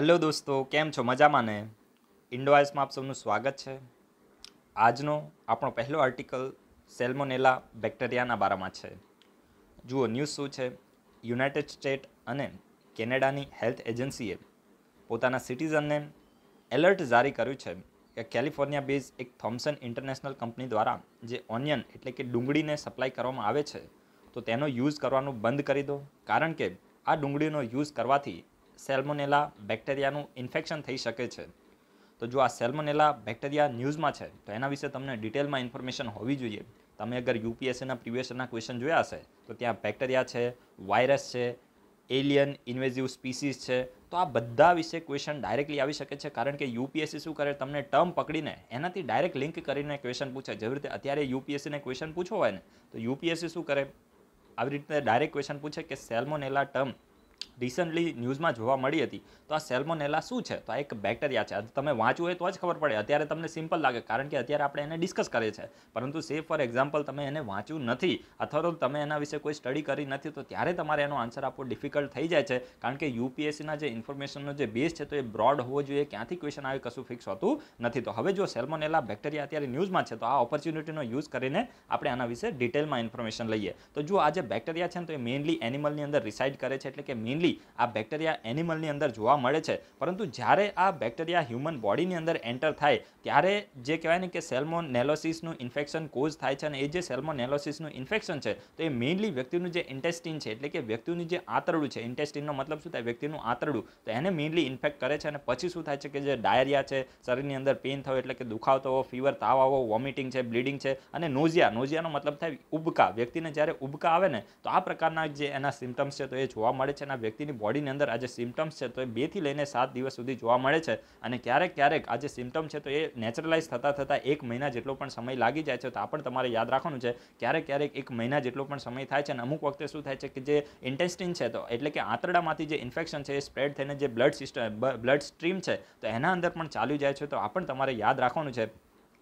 hello દોસ્તો કેમ છો મજામાં ને ઇન્ડોઆઇસમાં આપ સૌનું સ્વાગત છે આજનો આપણો પહેલો આર્ટિકલ સેલ્મોનેલા બેક્ટેરિયાના બારામાં છે જુઓ ન્યૂઝ શું છે યુનાઇટેડ સ્ટેટ અને કેનેડાની હેલ્થ એજન્સીએ પોતાના સિટીઝનને એલર્ટ જારી કર્યું છે કે કેલિફોર્નિયા બેઝ એક થોમ્સન ઇન્ટરનેશનલ કંપની દ્વારા જે ઓનિયન એટલે કે ડુંગળીને સપ્લાય કરવામાં આવે છે તો તેનો યુઝ કરવાનું બંધ કરી દો કારણ કે આ ડુંગળીનો યુઝ કરવાથી સેલ્મોનેલા બેક્ટેરિયાનું ઇન્ફેક્શન થઈ શકે છે તો જો આ સેલ્મોનેલા બેક્ટેરિયા ન્યૂઝમાં છે તો એના વિશે તમને ડિટેલમાં ઇન્ફોર્મેશન હોવી જોઈએ તમે અગર યુપીએસસીના પ્રિવિયસના ક્વેશ્ચન જોયા હશે તો ત્યાં બેક્ટેરિયા છે વાયરસ છે એલિયન ઇન્વેઝિવ સ્પીસીસ છે તો આ બધા વિશે ક્વેશ્ચન ડાયરેક્ટલી આવી શકે છે કારણ કે યુપીએસસી શું કરે તમને ટર્મ પકડીને એનાથી ડાયરેક્ટ લિંક કરીને ક્વેશ્ચન પૂછે જેવી રીતે અત્યારે યુપીએસસીને ક્વેશ્ચન પૂછવો હોય ને તો યુપીએસસી શું કરે આવી રીતે ડાયરેક્ટ ક્વેશ્ચન પૂછે કે સેલ્મોનેલા ટર્મ રિસન્ટલી ન્યૂઝમાં જોવા મળી હતી તો આ સેલ્મોનેલા શું છે તો આ એક બેક્ટેરિયા છે તમે વાંચવું હોય તો જ ખબર પડે અત્યારે તમને સિમ્પલ લાગે કારણ કે અત્યારે આપણે એને ડિસ્કસ કરીએ છીએ પરંતુ સે ફોર એક્ઝામ્પલ તમે એને વાંચ્યું નથી અથવા તો તમે એના વિશે કોઈ સ્ટડી કરી નથી તો ત્યારે તમારે એનો આન્સર આપવો ડિફિકલ્ટ થઈ જાય છે કારણ કે યુપીએસસીના જે ઇન્ફોર્મેશનનો જે બેઝ છે તો એ બ્રોડ હોવો જોઈએ ક્યાંથી ક્વેશ્ચન આવે કશું ફિક્સ હોતું નથી તો હવે જો સેલ્મોનેલા બેક્ટેરિયા અત્યારે ન્યૂઝમાં છે તો આ ઓપોર્ચ્યુનિટીનો યુઝ કરીને આપણે આના વિશે ડિટેલમાં ઇન્ફોર્મેશન લઈએ તો જો આ જે બેક્ટેરિયા છે ને તો એ મેઇનલી એનિમલની અંદર રિસાઇડ કરે છે એટલે કે મેઇનલી બી આ બેક્ટેરિયા એનિમલની અંદર જોવા મળે છે પરંતુ જ્યારે આ બેક્ટેરિયા હ્યુમન બોડીની અંદર એન્ટર થાય ત્યારે જે કહેવાય ને કે સેલ્મોનેલોસિસનું ઇન્ફેક્શન કોઝ થાય છે અને એ જે સેલ્મોનેલોસિસનું ઇન્ફેક્શન છે તો એ મેઇનલી વ્યક્તિનું જે ઇન્ટેસ્ટિન છે એટલે કે વ્યક્તિનું જે આંતરડું છે ઇન્ટેસ્ટિનનો મતલબ શું થાય વ્યક્તિનું આંતરડું તો એને મેઇનલી ઇન્ફેક્ટ કરે છે અને પછી શું થાય છે કે જે ડાયરિયા છે શરીરની અંદર પેઇન થવો એટલે કે દુખાવ થવો ફીવર તાવ આવો વોમિટિંગ છે બ્લીડિંગ છે અને નોઝિયા નોઝિયાનો મતલબ થાય ઉબકા વ્યક્તિને જ્યારે ઉબકા આવે ને તો આ પ્રકારના જે એના સિમ્ટમ્સ છે તો એ જોવા મળે છે અને વ્યક્તિ વ્યક્તિની બોડીની અંદર આજે સિમ્ટમ્સ છે તો એ બેથી લઈને સાત દિવસ સુધી જોવા મળે છે અને ક્યારેક ક્યારેક આજે સિમ્ટમ છે તો એ નેચરલાઇઝ થતાં થતાં એક મહિના જેટલો પણ સમય લાગી જાય છે તો આ પણ તમારે યાદ રાખવાનું છે ક્યારેક ક્યારેક એક મહિના જેટલો પણ સમય થાય છે અને અમુક વખતે શું થાય છે કે જે ઇન્ટેસ્ટિન છે તો એટલે કે આંતરડામાંથી જે ઇન્ફેક્શન છે એ સ્પ્રેડ થઈને જે બ્લડ સિસ્ટમ બ્લડ સ્ટ્રીમ છે તો એના અંદર પણ ચાલ્યું જાય છે તો આ પણ તમારે યાદ રાખવાનું છે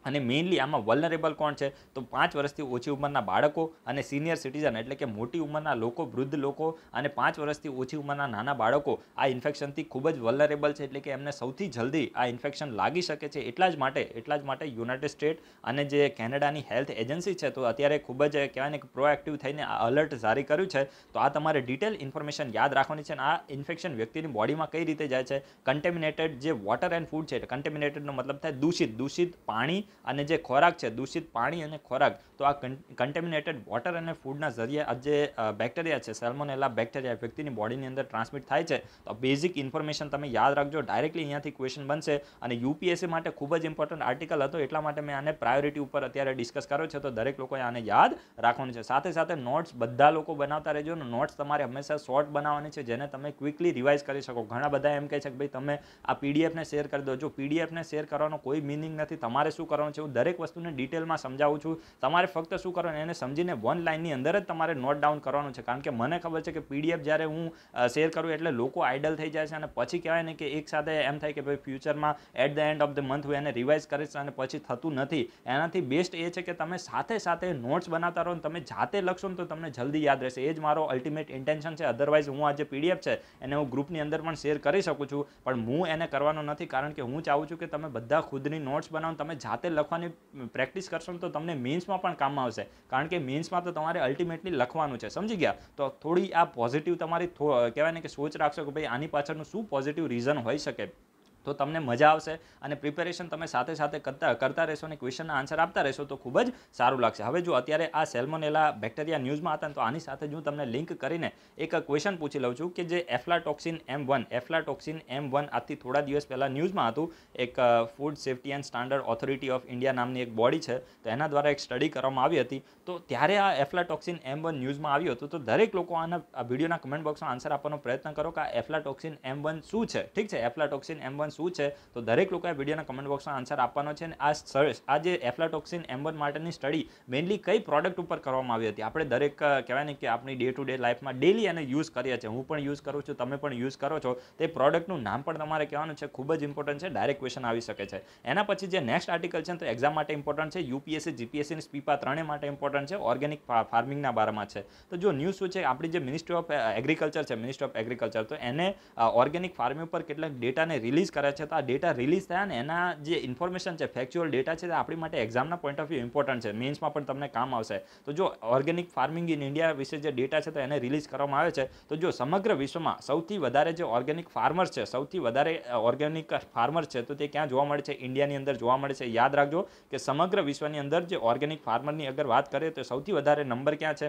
અને મેઇનલી આમાં વલનરેબલ કોણ છે તો પાંચ વર્ષથી ઓછી ઉંમરના બાળકો અને સિનિયર સિટીઝન એટલે કે મોટી ઉંમરના લોકો વૃદ્ધ લોકો અને પાંચ વર્ષથી ઓછી ઉંમરના નાના બાળકો આ ઇન્ફેક્શનથી ખૂબ જ વલનરેબલ છે એટલે કે એમને સૌથી જલ્દી આ ઇન્ફેક્શન લાગી શકે છે એટલા જ માટે એટલા જ માટે યુનાઇટેડ સ્ટેટ અને જે કેનેડાની હેલ્થ એજન્સી છે તો અત્યારે ખૂબ જ કહેવાય ને પ્રોએક્ટિવ થઈને આ અલર્ટ જારી કર્યું છે તો આ તમારે ડિટેલ ઇન્ફોર્મેશન યાદ રાખવાની છે અને આ ઇન્ફેક્શન વ્યક્તિની બોડીમાં કઈ રીતે જાય છે કન્ટેમિનેટેડ જે વોટર એન્ડ ફૂડ છે કન્ટેમિનેટેડનો મતલબ થાય દૂષિત દૂષિત પાણી અને જે ખોરાક છે દૂષિત પાણી અને ખોરાક તો આ કન્ટેમિનેટેડ વોટર અને ફૂડના જરિયા જે બેક્ટેરિયા છે સેલ્મોનેલા બેક્ટેરિયા વ્યક્તિની બોડીની અંદર ટ્રાન્સમિટ થાય છે તો બેઝિક ઇન્ફોર્મેશન તમે યાદ રાખજો ડાયરેક્ટલી અહીંયાથી ક્વેશ્ચન બનશે અને યુપીએસસી માટે ખૂબ જ ઇમ્પોર્ટન્ટ આર્ટિકલ હતો એટલા માટે મેં આને પ્રાયોરિટી ઉપર અત્યારે ડિસ્કસ કર્યો છે તો દરેક લોકોએ આને યાદ રાખવાનું છે સાથે સાથે નોટ્સ બધા લોકો બનાવતા રહેજો નોટ્સ તમારે હંમેશા શોર્ટ બનાવવાની છે જેને તમે ક્વિકલી રિવાઇઝ કરી શકો ઘણા બધા એમ કહે છે કે ભાઈ તમે આ પીડીએફને શેર કરી દો જો પીડીએફને શેર કરવાનો કોઈ મિનિંગ નથી તમારે શું કરવાનું કરવાનું છે હું દરેક વસ્તુને ડિટેલમાં સમજાવું છું તમારે ફક્ત શું કરવાનું એને સમજીને વન લાઇનની અંદર જ તમારે નોટ ડાઉન કરવાનું છે કારણ કે મને ખબર છે કે પીડીએફ જ્યારે હું શેર કરું એટલે લોકો આઇડલ થઈ જાય છે અને પછી કહેવાય ને કે એક સાથે એમ થાય કે ભાઈ ફ્યુચરમાં at the end of the month હું એને રિવાઇઝ કરીશ અને પછી થતું નથી એનાથી બેસ્ટ એ છે કે તમે સાથે સાથે નોટ્સ બનાવતા રહો તમે જાતે લખશો ને તો તમને જલ્દી યાદ રહેશે એ જ મારો અલ્ટિમેટ ઇન્ટેન્શન છે અધરવાઇઝ હું આ જે પીડીએફ છે એને હું ગ્રુપની અંદર પણ શેર કરી શકું છું પણ હું એને કરવાનો નથી કારણ કે હું ચાહું છું કે તમે બધા ખુદની નોટ્સ બનાવો તમે જાતે લખવાની પ્રેક્ટિસ કરશો તો તમને મેન્સમાં પણ કામમાં આવશે કારણ કે મેન્સમાં તો તમારે અલ્ટિમેટલી લખવાનું છે સમજી ગયા તો થોડી આ પોઝિટિવ તમારી કહેવાય ને કે સોચ રાખશો કે ભાઈ આની પાછળનું શું પોઝિટિવ રીઝન હોઈ શકે તો તમને મજા આવશે અને પ્રિપેરેશન તમે સાથે સાથે કરતા કરતા રહેશો અને ક્વેશ્ચનના આન્સર આપતા રહેશો તો ખૂબ જ સારું લાગશે હવે જો અત્યારે આ સેલ્મોનેલા બેક્ટેરિયા ન્યૂઝમાં હતા તો આની સાથે જ હું તમને લિંક કરીને એક ક્વેશ્ચન પૂછી લઉં છું કે જે એફ્લાટોક્સિન એમ વન એફ્લાટોક્સિન એમ વન આજથી થોડા દિવસ પહેલાં ન્યૂઝમાં હતું એક food safety and standard authority of India નામની એક બોડી છે તો એના દ્વારા એક સ્ટડી કરવામાં આવી હતી તો ત્યારે આ એફ્લાટોક્સિન એમ વન ન્યૂઝમાં આવ્યું હતું તો દરેક લોકો આના આ વિડીયોના કમેન્ટ બોક્સમાં આન્સર આપવાનો પ્રયત્ન કરો કે આ એફ્લાટોક્સિન એમ વન શું છે ઠીક છે એફ્લાટોક્સિન એમ વન સોલ્યુશન શું છે તો દરેક લોકોએ વિડીયોના કમેન્ટ બોક્સમાં આન્સર આપવાનો છે અને આ સર્ચ આ જે એફ્લાટોક્સિન એમ્બર માટેની સ્ટડી મેઇનલી કઈ પ્રોડક્ટ ઉપર કરવામાં આવી હતી આપણે દરેક કહેવાય ને કે આપણી ડે ટુ ડે લાઈફમાં ડેલી એને યુઝ કરીએ છીએ હું પણ યુઝ કરું છું તમે પણ યુઝ કરો છો તે પ્રોડક્ટનું નામ પણ તમારે કહેવાનું છે ખૂબ જ ઇમ્પોર્ટન્ટ છે ડાયરેક્ટ ક્વેશ્ચન આવી શકે છે એના પછી જે નેક્સ્ટ આર્ટિકલ છે તો એક્ઝામ માટે ઇમ્પોર્ટન્ટ છે યુપીએસસી જીપીએસસી અને સ્પીપા ત્રણેય માટે ઇમ્પોર્ટન્ટ છે ઓર્ગેનિક ફાર્મિંગના બારામાં છે તો જો ન્યૂઝ શું છે આપણી જે મિનિસ્ટ્રી ઓફ એગ્રીકલ્ચર છે મિનિસ્ટ્રી ઓફ એગ્રીકલ્ચર તો એને ઓર્ગેનિક ફાર્મિંગ ઉપર કેટલાક ડેટાને રિલીઝ કરે છે તો આ ડેટા રિલીઝ થયા ને એના જે ઇન્ફોર્મેશન છે ફેક્ચ્યુઅલ ડેટા છે તે આપણી માટે એક્ઝામના પોઈન્ટ ઓફ વ્યૂ ઇમ્પોર્ટન્ટ છે મેન્સમાં પણ તમને કામ આવશે તો જો ઓર્ગેનિક ફાર્મિંગ ઇન ઇન્ડિયા વિશે જે ડેટા છે તો એને રિલીઝ કરવામાં આવે છે તો જો સમગ્ર વિશ્વમાં સૌથી વધારે જે ઓર્ગેનિક ફાર્મર છે સૌથી વધારે ઓર્ગેનિક ફાર્મર છે તો તે ક્યાં જોવા મળે છે ઇન્ડિયાની અંદર જોવા મળે છે યાદ રાખજો કે સમગ્ર વિશ્વની અંદર જે ઓર્ગેનિક ફાર્મરની અગર વાત કરીએ તો સૌથી વધારે નંબર ક્યાં છે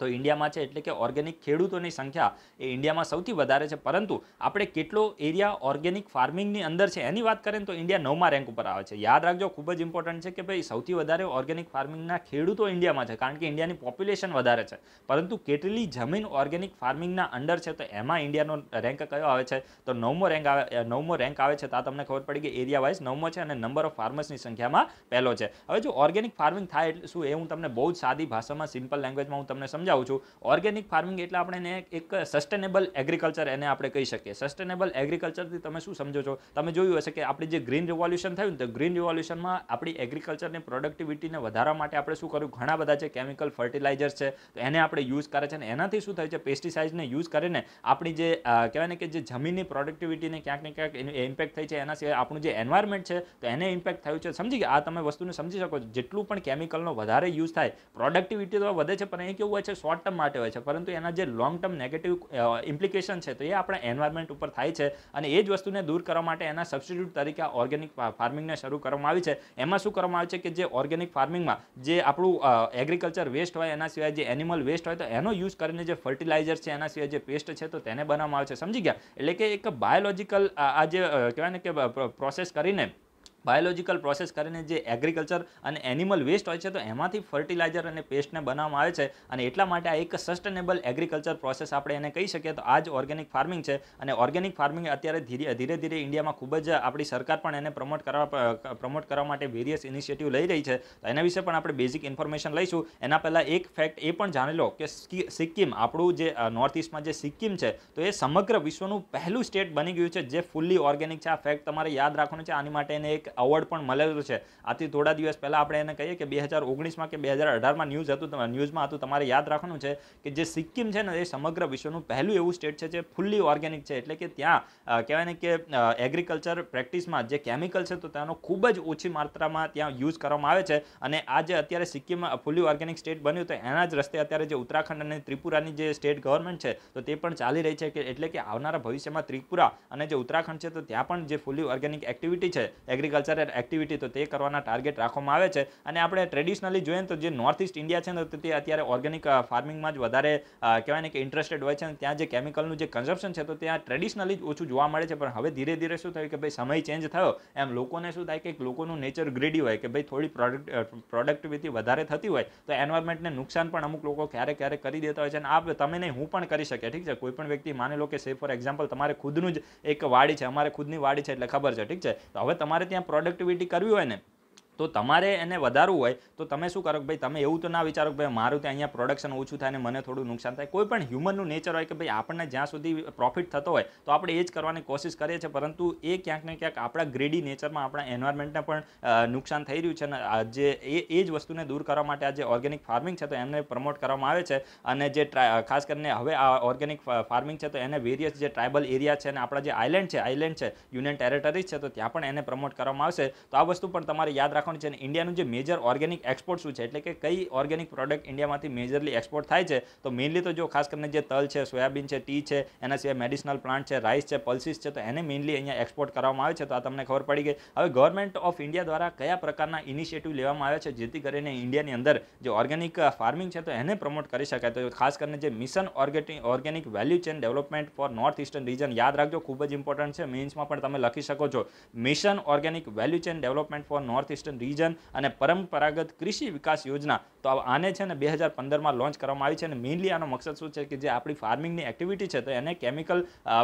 તો ઇન્ડિયામાં છે એટલે કે ઓર્ગેનિક ખેડૂતોની સંખ્યા એ ઇન્ડિયામાં સૌથી વધારે છે પરંતુ આપણે કેટલો એરિયા ઓર્ગેનિક ફાર્મિંગની અંદર છે એની વાત કરીએ તો ઇન્ડિયા નવમાં રેન્ક ઉપર આવે છે યાદ રાખજો ખૂબ જ ઇમ્પોર્ટન્ટ છે કે ભાઈ સૌથી વધારે ઓર્ગેનિક ફાર્મિંગના ખેડૂતો ઇન્ડિયામાં છે કારણ કે ઇન્ડિયાની પોપ્યુલેશન વધારે છે પરંતુ કેટલી જમીન ઓર્ગેનિક ફાર્મિંગના અંડર છે તો એમાં ઇન્ડિયાનો રેન્ક કયો આવે છે તો નવમો રેન્ક આવે નવમો રેન્ક આવે છે તો તમને ખબર પડી કે એરિયા વાઇઝ નવમો છે અને નંબર ઓફ ફાર્મર્સની સંખ્યામાં પહેલો છે હવે જો ઓર્ગેનિક ફાર્મિંગ થાય એટલે શું એ હું તમને બહુ જ સાદી ભાષામાં સિમ્પલ લેંગ્વેજમાં હું તમને સમજાવું સમજાવું છું ઓર્ગેનિક ફાર્મિંગ એટલે આપણે એક સસ્ટેનેબલ એગ્રીકલ્ચર એને આપણે કહી શકીએ સસ્ટેનેબલ એગ્રીકલ્ચરથી તમે શું સમજો છો તમે જોયું હશે કે આપણે જે ગ્રીન રિવોલ્યુશન થયું ને તો ગ્રીન રિવોલ્યુશનમાં આપણી એગ્રીકલ્ચરની પ્રોડક્ટિવિટીને વધારવા માટે આપણે શું કર્યું ઘણા બધા છે કેમિકલ ફર્ટિલાઇઝર્સ છે તો એને આપણે યુઝ કરે છે અને એનાથી શું થયું છે પેસ્ટિસાઇડ્સને યુઝ કરીને આપણી જે કહેવાય ને કે જે જમીનની પ્રોડક્ટિવિટીને ક્યાંક ને ક્યાંક ઇમ્પેક્ટ થઈ છે એના સિવાય આપણું જે એન્વાયરમેન્ટ છે તો એને ઇમ્પેક્ટ થયું છે સમજી આ તમે વસ્તુને સમજી શકો છો જેટલું પણ કેમિકલનો વધારે યુઝ થાય પ્રોડક્ટિવિટી તો વધે છે પણ એ કેવું હોય છે શોર્ટ ટર્મ માટે હોય છે પરંતુ એના જે લોંગ ટર્મ નેગેટિવ ઇમ્પ્લિકેશન છે તો એ આપણા એન્વાયરમેન્ટ ઉપર થાય છે અને એ જ વસ્તુને દૂર કરવા માટે એના સબસ્ટિટ્યૂટ તરીકે ઓર્ગેનિક ફાર્મિંગને શરૂ કરવામાં આવી છે એમાં શું કરવામાં આવે છે કે જે ઓર્ગેનિક ફાર્મિંગમાં જે આપણું એગ્રીકલ્ચર વેસ્ટ હોય એના સિવાય જે એનિમલ વેસ્ટ હોય તો એનો યુઝ કરીને જે ફર્ટિલાઇઝર છે એના સિવાય જે પેસ્ટ છે તો તેને બનાવવામાં આવે છે સમજી ગયા એટલે કે એક બાયોલોજીકલ આ જે કહેવાય ને કે પ્રોસેસ કરીને બાયોલોજીકલ પ્રોસેસ કરીને જે એગ્રીકલ્ચર અને એનિમલ વેસ્ટ હોય છે તો એમાંથી ફર્ટિલાઇઝર અને પેસ્ટને બનાવવામાં આવે છે અને એટલા માટે આ એક સસ્ટેનેબલ એગ્રીકલ્ચર પ્રોસેસ આપણે એને કહી શકીએ તો આ જ ઓર્ગેનિક ફાર્મિંગ છે અને ઓર્ગેનિક ફાર્મિંગ અત્યારે ધીરે ધીરે ધીરે ઇન્ડિયામાં ખૂબ જ આપણી સરકાર પણ એને પ્રમોટ કરવા પ્રમોટ કરવા માટે વેરિયસ ઇનિશિયેટિવ લઈ રહી છે તો એના વિશે પણ આપણે બેઝિક ઇન્ફોર્મેશન લઈશું એના પહેલાં એક ફેક્ટ એ પણ જાણી લો કે સિક્કિમ આપણું જે નોર્થ ઇસ્ટમાં જે સિક્કિમ છે તો એ સમગ્ર વિશ્વનું પહેલું સ્ટેટ બની ગયું છે જે ફૂલ્લી ઓર્ગેનિક છે આ ફેક્ટ તમારે યાદ રાખવાનું છે આની માટે એને એક અવોર્ડ પણ મળેલો છે આથી થોડા દિવસ પહેલાં આપણે એને કહીએ કે બે હજાર ઓગણીસમાં કે બે હજાર અઢારમાં ન્યૂઝ હતું ન્યૂઝમાં હતું તમારે યાદ રાખવાનું છે કે જે સિક્કિમ છે ને એ સમગ્ર વિશ્વનું પહેલું એવું સ્ટેટ છે જે ફૂલ્લી ઓર્ગેનિક છે એટલે કે ત્યાં કહેવાય ને કે એગ્રીકલ્ચર પ્રેક્ટિસમાં જે કેમિકલ છે તો તેનો ખૂબ જ ઓછી માત્રામાં ત્યાં યુઝ કરવામાં આવે છે અને આ જે અત્યારે સિક્કિમ ફૂલ્લી ઓર્ગેનિક સ્ટેટ બન્યું તો એના જ રસ્તે અત્યારે જે ઉત્તરાખંડ અને ત્રિપુરાની જે સ્ટેટ ગવર્મેન્ટ છે તો તે પણ ચાલી રહી છે કે એટલે કે આવનારા ભવિષ્યમાં ત્રિપુરા અને જે ઉત્તરાખંડ છે તો ત્યાં પણ જે ફૂલી ઓર્ગેનિક એક્ટિવિટી છે એગ્રીકલ્ચર એગ્રીકલ્ચરલ એક્ટિવિટી તો તે કરવાના ટાર્ગેટ રાખવામાં આવે છે અને આપણે ટ્રેડિશનલી જોઈએ તો જે નોર્થ ઇસ્ટ ઇન્ડિયા છે ને તે અત્યારે ઓર્ગેનિક ફાર્મિંગમાં જ વધારે કહેવાય ને કે ઇન્ટરેસ્ટેડ હોય છે અને ત્યાં જે કેમિકલનું જે કન્ઝમ્પશન છે તો ત્યાં ટ્રેડિશનલી જ ઓછું જોવા મળે છે પણ હવે ધીરે ધીરે શું થયું કે ભાઈ સમય ચેન્જ થયો એમ લોકોને શું થાય કે લોકોનું નેચર ગ્રેડી હોય કે ભાઈ થોડી પ્રોડક્ટ પ્રોડક્ટિવિટી વધારે થતી હોય તો એન્વાયરમેન્ટને નુકસાન પણ અમુક લોકો ક્યારેક ક્યારેક કરી દેતા હોય છે અને આ તમે નહીં હું પણ કરી શકે ઠીક છે કોઈપણ વ્યક્તિ માની લો કે સે ફોર એક્ઝામ્પલ તમારે ખુદનું જ એક વાડી છે અમારે ખુદની વાડી છે એટલે ખબર છે ઠીક છે તો હવે તમારે ત્યાં પ્રોડક્ટિવિટી કરવી હોય ને તો તમારે એને વધારવું હોય તો તમે શું કરો કે ભાઈ તમે એવું તો ના વિચારો કે ભાઈ મારું ત્યાં અહીંયા પ્રોડક્શન ઓછું થાય અને મને થોડું નુકસાન થાય કોઈ પણ હ્યુમનનું નેચર હોય કે ભાઈ આપણને જ્યાં સુધી પ્રોફિટ થતો હોય તો આપણે એ જ કરવાની કોશિશ કરીએ છીએ પરંતુ એ ક્યાંક ને ક્યાંક આપણા ગ્રેડી નેચરમાં આપણા એન્વાયરમેન્ટને પણ નુકસાન થઈ રહ્યું છે અને જે એ એ જ વસ્તુને દૂર કરવા માટે આજે ઓર્ગેનિક ફાર્મિંગ છે તો એમને પ્રમોટ કરવામાં આવે છે અને જે ખાસ કરીને હવે આ ઓર્ગેનિક ફાર્મિંગ છે તો એને વેરિયસ જે ટ્રાઇબલ એરિયા છે અને આપણા જે આઇલેન્ડ છે આઇલેન્ડ છે યુનિયન ટેરેટરીઝ છે તો ત્યાં પણ એને પ્રમોટ કરવામાં આવશે તો આ વસ્તુ પણ તમારે યાદ રાખવાનું પણ છે અને ઇન્ડિયાનું જે મેજર ઓર્ગેનિક એક્સપોર્ટ શું છે એટલે કે કઈ ઓર્ગેનિક પ્રોડક્ટ ઇન્ડિયામાંથી મેજરલી એક્સપોર્ટ થાય છે તો મેઇનલી તો જો ખાસ કરીને જે તલ છે સોયાબીન છે ટી છે એના સિવાય મેડિસિનલ પ્લાન્ટ છે રાઈસ છે પલ્સીસ છે તો એને મેઇનલી અહીંયા એક્સપોર્ટ કરવામાં આવે છે તો આ તમને ખબર પડી ગઈ હવે ગવર્મેન્ટ ઓફ ઇન્ડિયા દ્વારા કયા પ્રકારના ઇનિશિયેટિવ લેવામાં આવે છે જેથી કરીને ઇન્ડિયાની અંદર જે ઓર્ગેનિક ફાર્મિંગ છે તો એને પ્રમોટ કરી શકાય તો ખાસ કરીને જે mission organic organic value chain development for north eastern region યાદ રાખજો ખૂબ જ ઇમ્પોર્ટન્ટ છે મેન્સમાં પણ તમે લખી શકો છો mission organic value chain development for north eastern western region અને પરંપરાગત કૃષિ વિકાસ યોજના તો આને છે ને બે હજાર પંદરમાં લોન્ચ કરવામાં આવી છે અને મેઇનલી આનો મકસદ શું છે કે જે આપણી ફાર્મિંગની એક્ટિવિટી છે તો એને કેમિકલ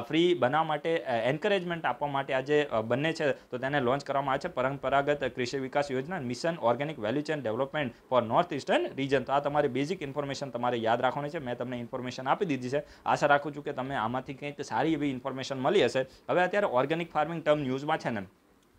ફ્રી બનાવવા માટે એન્કરેજમેન્ટ આપવા માટે આજે જે બંને છે તો તેને લોન્ચ કરવામાં આવે છે પરંપરાગત કૃષિ વિકાસ યોજના mission organic value chain development for north eastern region તો આ તમારી બેઝિક ઇન્ફોર્મેશન તમારે યાદ રાખવાની છે મેં તમને ઇન્ફોર્મેશન આપી દીધી છે આશા રાખું છું કે તમે આમાંથી કંઈક સારી એવી ઇન્ફોર્મેશન મળી હશે હવે અત્યારે ઓર્ગેનિક ફાર્મિંગ ટર્મ ન્યૂઝમાં છે ને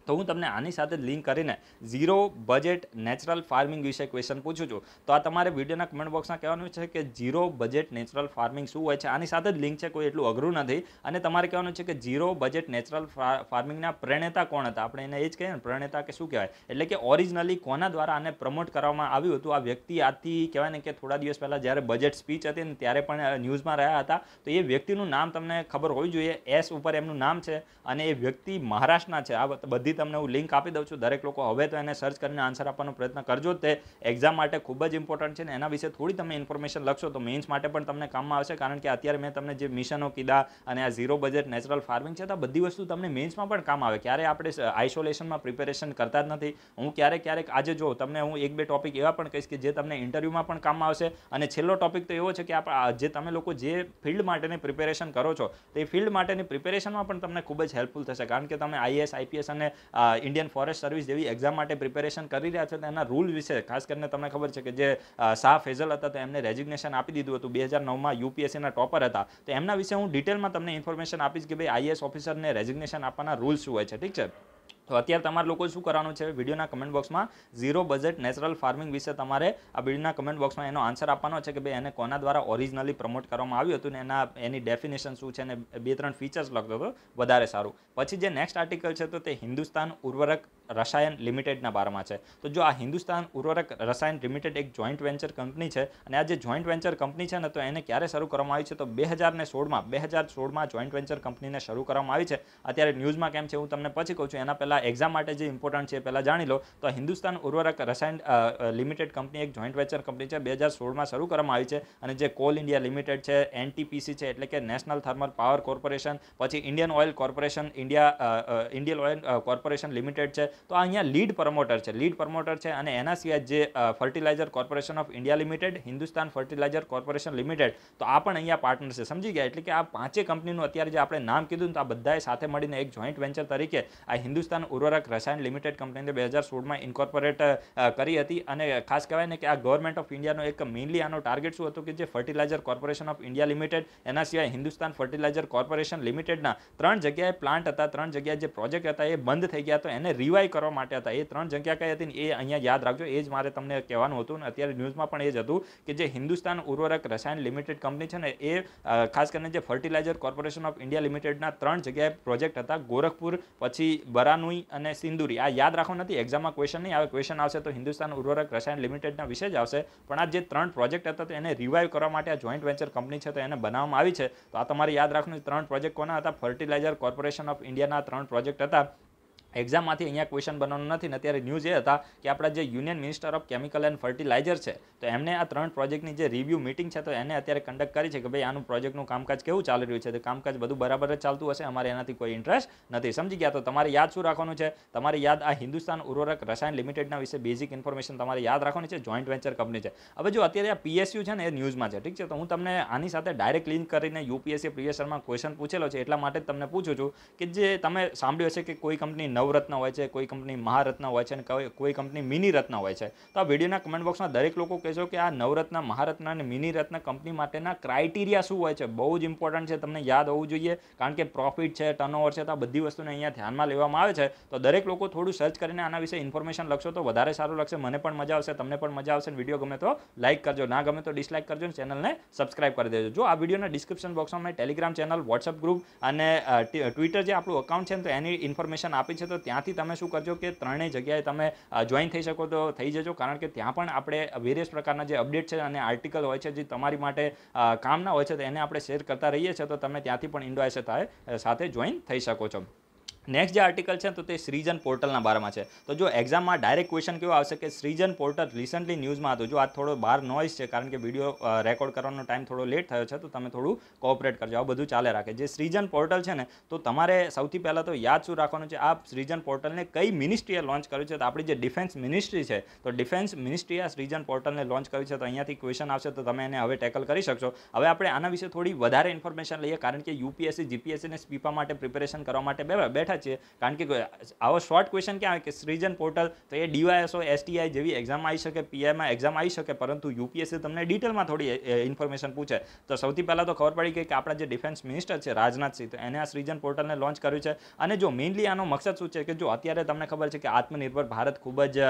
તો હું તમને આની સાથે લિંક કરીને ઝીરો બજેટ નેચરલ ફાર્મિંગ વિશે ક્વેશ્ચન પૂછું છું તો આ તમારે વિડીયોના કમેન્ટ બોક્સમાં કહેવાનું છે કે ઝીરો બજેટ નેચરલ ફાર્મિંગ શું હોય છે આની સાથે જ લિંક છે કોઈ એટલું અઘરું નથી અને તમારે કહેવાનું છે કે ઝીરો બજેટ નેચરલ ફાર્મિંગના પ્રણેતા કોણ હતા આપણે એને એ જ કહીએ ને પ્રણેતા કે શું કહેવાય એટલે કે ઓરિજિનલી કોના દ્વારા આને પ્રમોટ કરવામાં આવ્યું હતું આ વ્યક્તિ આથી કહેવાય ને કે થોડા દિવસ પહેલાં જ્યારે બજેટ સ્પીચ હતી ને ત્યારે પણ ન્યૂઝમાં રહ્યા હતા તો એ વ્યક્તિનું નામ તમને ખબર હોવી જોઈએ એસ ઉપર એમનું નામ છે અને એ વ્યક્તિ મહારાષ્ટ્રના છે આ બધી તમને હું લિંક આપી દઉં છું દરેક લોકો હવે તો એને સર્ચ કરીને આન્સર આપવાનો પ્રયત્ન કરજો તે એક્ઝામ માટે ખૂબ જ ઇમ્પોર્ટન્ટ છે ને એના વિશે થોડી તમે ઇન્ફોર્મેશન લખશો તો મેન્સ માટે પણ તમને કામમાં આવશે કારણ કે અત્યારે મેં તમને જે મિશનો કીધા અને આ ઝીરો બજેટ નેચરલ ફાર્મિંગ છે તો બધી વસ્તુ તમને મેન્સમાં પણ કામ આવે ક્યારે આપણે આઇસોલેશનમાં પ્રિપેરેશન કરતા જ નથી હું ક્યારેક ક્યારેક આજે જો તમને હું એક બે ટોપિક એવા પણ કહીશ કે જે તમને ઇન્ટરવ્યૂમાં પણ કામમાં આવશે અને છેલ્લો ટોપિક તો એવો છે કે આપણા જે તમે લોકો જે ફિલ્ડ માટેની પ્રિપેરેશન કરો છો તે ફિલ્ડ માટેની પ્રિપેરેશનમાં પણ તમને ખૂબ જ હેલ્પફુલ થશે કારણ કે તમે આઈએસ આઈપીએસ અને ઇન્ડિયન ફોરેસ્ટ સર્વિસ જેવી એક્ઝામ માટે પ્રિપેરેશન કરી રહ્યા છે એના રૂલ વિશે ખાસ કરીને તમને ખબર છે કે જે શાહ ફેઝલ હતા તો એમને રેઝિગ્નેશન આપી દીધું હતું બે હજાર નવમાં યુપીએસસીના ટોપર હતા તો એમના વિશે હું ડિટેલમાં તમને ઇન્ફોર્મેશન આપીશ કે ભાઈ આઈએસ ઓફિસરને રેઝિગ્નેશન આપવાના રૂલ શું હોય છે ઠીક છે તો અત્યારે તમારે લોકો શું કરવાનું છે વિડીયોના કમેન્ટ બોક્સમાં ઝીરો બજેટ નેચરલ ફાર્મિંગ વિશે તમારે આ વિડીયોના કમેન્ટ બોક્સમાં એનો આન્સર આપવાનો છે કે ભાઈ એને કોના દ્વારા ઓરિજિનલી પ્રમોટ કરવામાં આવ્યું હતું ને એના એની ડેફિનેશન શું છે ને બે ત્રણ ફીચર્સ લખતો હતો વધારે સારું પછી જે નેક્સ્ટ આર્ટિકલ છે તો તે હિન્દુસ્તાન ઉર્વરક રસાયણ લિમિટેડના બારમાં છે તો જો આ હિન્દુસ્તાન ઉર્વરક રસાયણ લિમિટેડ એક જોઈન્ટ વેન્ચર કંપની છે અને આ જે જોઈન્ટ વેન્ચર કંપની છે ને તો એને ક્યારે શરૂ કરવામાં આવી છે તો બે હજાર ને સોળમાં બે હજાર સોળમાં જોઈન્ટ વેન્ચર કંપનીને શરૂ કરવામાં આવી છે અત્યારે ન્યૂઝમાં કેમ છે હું તમને પછી કહું છું એના પહેલાં પહેલાં એક્ઝામ માટે જે ઇમ્પોર્ટન્ટ છે પહેલાં જાણી લો તો હિન્દુસ્તાન ઉર્વરક રસાયણ લિમિટેડ કંપની એક જોઈન્ટ વેન્ચર કંપની છે બે હજાર સોળમાં શરૂ કરવામાં આવી છે અને જે કોલ ઇન્ડિયા લિમિટેડ છે એનટીપીસી છે એટલે કે નેશનલ થર્મલ પાવર કોર્પોરેશન પછી Indian oil corporation India Indian oil corporation limited છે તો આ અહીંયા લીડ પ્રમોટર છે લીડ પ્રમોટર છે અને એના સિવાય જે fertiliser corporation of India limited Hindustan fertiliser corporation limited તો આ પણ અહીંયા પાર્ટનર છે સમજી ગયા એટલે કે આ પાંચે કંપનીનું અત્યારે જે આપણે નામ કીધું તો આ બધાએ સાથે મળીને એક જોઈન્ટ વેન્ચર તરીકે આ હિન્દુસ્તાન ઉર્વરક રસાયણ લિમિટેડ કંપનીને બે હજાર સોળમાં ઇન્કોર્પોરેટ કરી હતી અને ખાસ કહેવાય ને કે આ ગવર્મેન્ટ ઓફ ઇન્ડિયાનો એક મેઇનલી આનો ટાર્ગેટ શું હતું કે જે fertiliser corporation of India limited એના સિવાય હિન્દુસ્તાન ફર્ટિલાઇઝર કોર્પોરેશન લિમિટેડના ત્રણ જગ્યાએ પ્લાન્ટ હતા ત્રણ જગ્યાએ જે પ્રોજેક્ટ હતા એ બંધ થઈ ગયા તો એને રિવાઈવ કરવા માટે હતા એ ત્રણ જગ્યા કઈ હતી એ અહીંયા યાદ રાખજો એ જ મારે તમને કહેવાનું હતું ને અત્યારે ન્યૂઝમાં પણ એ જ હતું કે જે હિન્દુસ્તાન ઉર્વરક રસાયણ લિમિટેડ કંપની છે ને એ ખાસ કરીને જે ફર્ટિલાઇઝર કોર્પોરેશન ઓફ ઇન્ડિયા લિમિટેડના ત્રણ જગ્યાએ પ્રોજેક્ટ હતા ગોરખપુર પછી બરાનુઈ સોની અને સિંદુરી આ યાદ રાખો નથી એક્ઝામમાં ક્વેશ્ચન નહીં આવે ક્વેશ્ચન આવશે તો હિન્દુસ્તાન ઉર્વરક રસાયણ લિમિટેડના વિશે જ આવશે પણ આ જે ત્રણ પ્રોજેક્ટ હતા એને રિવાઇવ કરવા માટે આ જોઈન્ટ વેન્ચર કંપની છે તો એને બનાવવામાં આવી છે તો આ તમારે યાદ રાખવાનું ત્રણ પ્રોજેક્ટ કોના હતા ફર્ટિલાઇઝર કોર્પોરેશન ઓફ ઇન્ડિયાના ત્રણ પ્રોજેક્ટ હતા એક્ઝામમાંથી અહીંયા ક્વેશ્ચન બનવાનો નથી ને અત્યારે ન્યૂઝ એ હતા કે આપણા જે union minister of chemical and fertiliser છે તો એમને આ ત્રણ પ્રોજેક્ટની જે રિવ્યૂ મિટિંગ છે તો એને અત્યારે કન્ડક્ટ કરી છે કે ભાઈ આનું પ્રોજેક્ટનું કામકાજ કેવું ચાલી રહ્યું છે તો કામકાજ બધું બરાબર જ ચાલતું હશે અમારે એનાથી કોઈ ઇન્ટરેસ્ટ નથી સમજી ગયા તો તમારે યાદ શું રાખવાનું છે તમારે યાદ આ હિન્દુસ્તાન ઉર્વરક રસાયણ લિમિટેડના વિશે બેઝિક ઇન્ફોર્મેશન તમારે યાદ રાખવાની છે જોઈન્ટ વેન્ચર કંપની છે હવે જો અત્યારે આ પીએસયુ છે ને એ ન્યૂઝમાં છે ઠીક છે તો હું તમને આની સાથે ડાયરેક્ટ લિંક કરીને યુપીએસસી પ્રિવિયસરમાં ક્વેશ્ચન પૂછેલો છે એટલા માટે તમને પૂછું છું કે જે તમે સાંભળ્યું હશે કે કોઈ કંપની નવ નવરત્ન હોય છે કોઈ કંપની મહારત્ન હોય છે અને કોઈ કંપની મિની રત્ન હોય છે તો આ વિડીયોના કમેન્ટ બોક્સમાં દરેક લોકો કહેશો કે આ નવરત્ન મહારત્ન અને મિની રત્ન કંપની માટેના ક્રાઇટેરિયા શું હોય છે બહુ જ ઇમ્પોર્ટન્ટ છે તમને યાદ હોવું જોઈએ કારણ કે પ્રોફિટ છે ટર્નઓવર છે તો આ બધી વસ્તુને અહીંયા ધ્યાનમાં લેવામાં આવે છે તો દરેક લોકો થોડું સર્ચ કરીને આના વિશે ઇન્ફોર્મેશન લખશો તો વધારે સારું લાગશે મને પણ મજા આવશે તમને પણ મજા આવશે વિડીયો ગમે તો લાઇક કરજો ના ગમે તો ડિસલાઇક કરજો અને ચેનલને સબસ્ક્રાઇબ કરી દેજો જો આ વિડીયોના ડિસ્ક્રિપ્શન બોક્સમાં મેં ટેલિગ્રામ ચેનલ વોટ્સઅપ ગ્રુપ અને ટ્વિટર જે આપણું અકાઉન્ટ છે તો એની ઇન્ફોર્મેશન આપી છે તો ત્યાંથી તમે શું કરજો કે ત્રણેય જગ્યાએ તમે જોઈન થઈ શકો તો થઈ જજો કારણ કે ત્યાં પણ આપણે વેરિયસ પ્રકારના જે અપડેટ છે અને આર્ટિકલ હોય છે જે તમારી માટે કામના હોય છે તો એને આપણે શેર કરતા રહીએ છીએ તો તમે ત્યાંથી પણ ઇન્ડો એસે સાથે જોઈન થઈ શકો છો નેક્સ્ટ જે આર્ટિકલ છે તો તે શ્રીજન પોર્ટલના બારામાં છે તો જો એક્ઝામમાં ડાયરેક્ટ ક્વેશ્ચન કેવો આવશે કે શ્રીજન પોર્ટલ રિસન્ટલી ન્યૂઝમાં હતો જો આ થોડો બહાર નોઈસ છે કારણ કે વિડીયો રેકોર્ડ કરવાનો ટાઈમ થોડો લેટ થયો છે તો તમે થોડું કોઓપરેટ કરજો આ બધું ચાલે રાખે જે શ્રીજન પોર્ટલ છે ને તો તમારે સૌથી પહેલાં તો યાદ શું રાખવાનું છે આ સ્રીજન પોર્ટલને કઈ મિનિસ્ટ્રીએ લોન્ચ કર્યું છે તો આપણી જે ડિફેન્સ મિનિસ્ટ્રી છે તો ડિફેન્સ મિનિસ્ટ્રીએ આ શ્રીજન પોર્ટલને લોન્ચ કર્યું છે તો અહીંયાથી ક્વેશ્ચન આવશે તો તમે એને હવે ટેકલ કરી શકશો હવે આપણે આના વિશે થોડી વધારે ઇન્ફોર્મેશન લઈએ કારણ કે યુપીએસસી જીપીએસસી અને સ્પીપા માટે પ્રિપેરેશન કરવા માટે બે બેઠા રહ્યા છે કારણ કે આવો શોર્ટ ક્વેશ્ચન ક્યાં આવે કે સ્રીજન પોર્ટલ તો એ ડીવાયએસઓ એસટીઆઈ જેવી એક્ઝામ આવી શકે પીઆઈમાં એક્ઝામ આવી શકે પરંતુ યુપીએસસી તમને ડિટેલમાં થોડી ઇન્ફોર્મેશન પૂછે તો સૌથી પહેલાં તો ખબર પડી ગઈ કે આપણા જે ડિફેન્સ મિનિસ્ટર છે રાજનાથસિંહ તો એને આ સૃજન પોર્ટલને લોન્ચ કર્યું છે અને જો મેઇનલી આનો મકસદ શું છે કે જો અત્યારે તમને ખબર છે કે આત્મનિર્ભર ભારત ખૂબ જ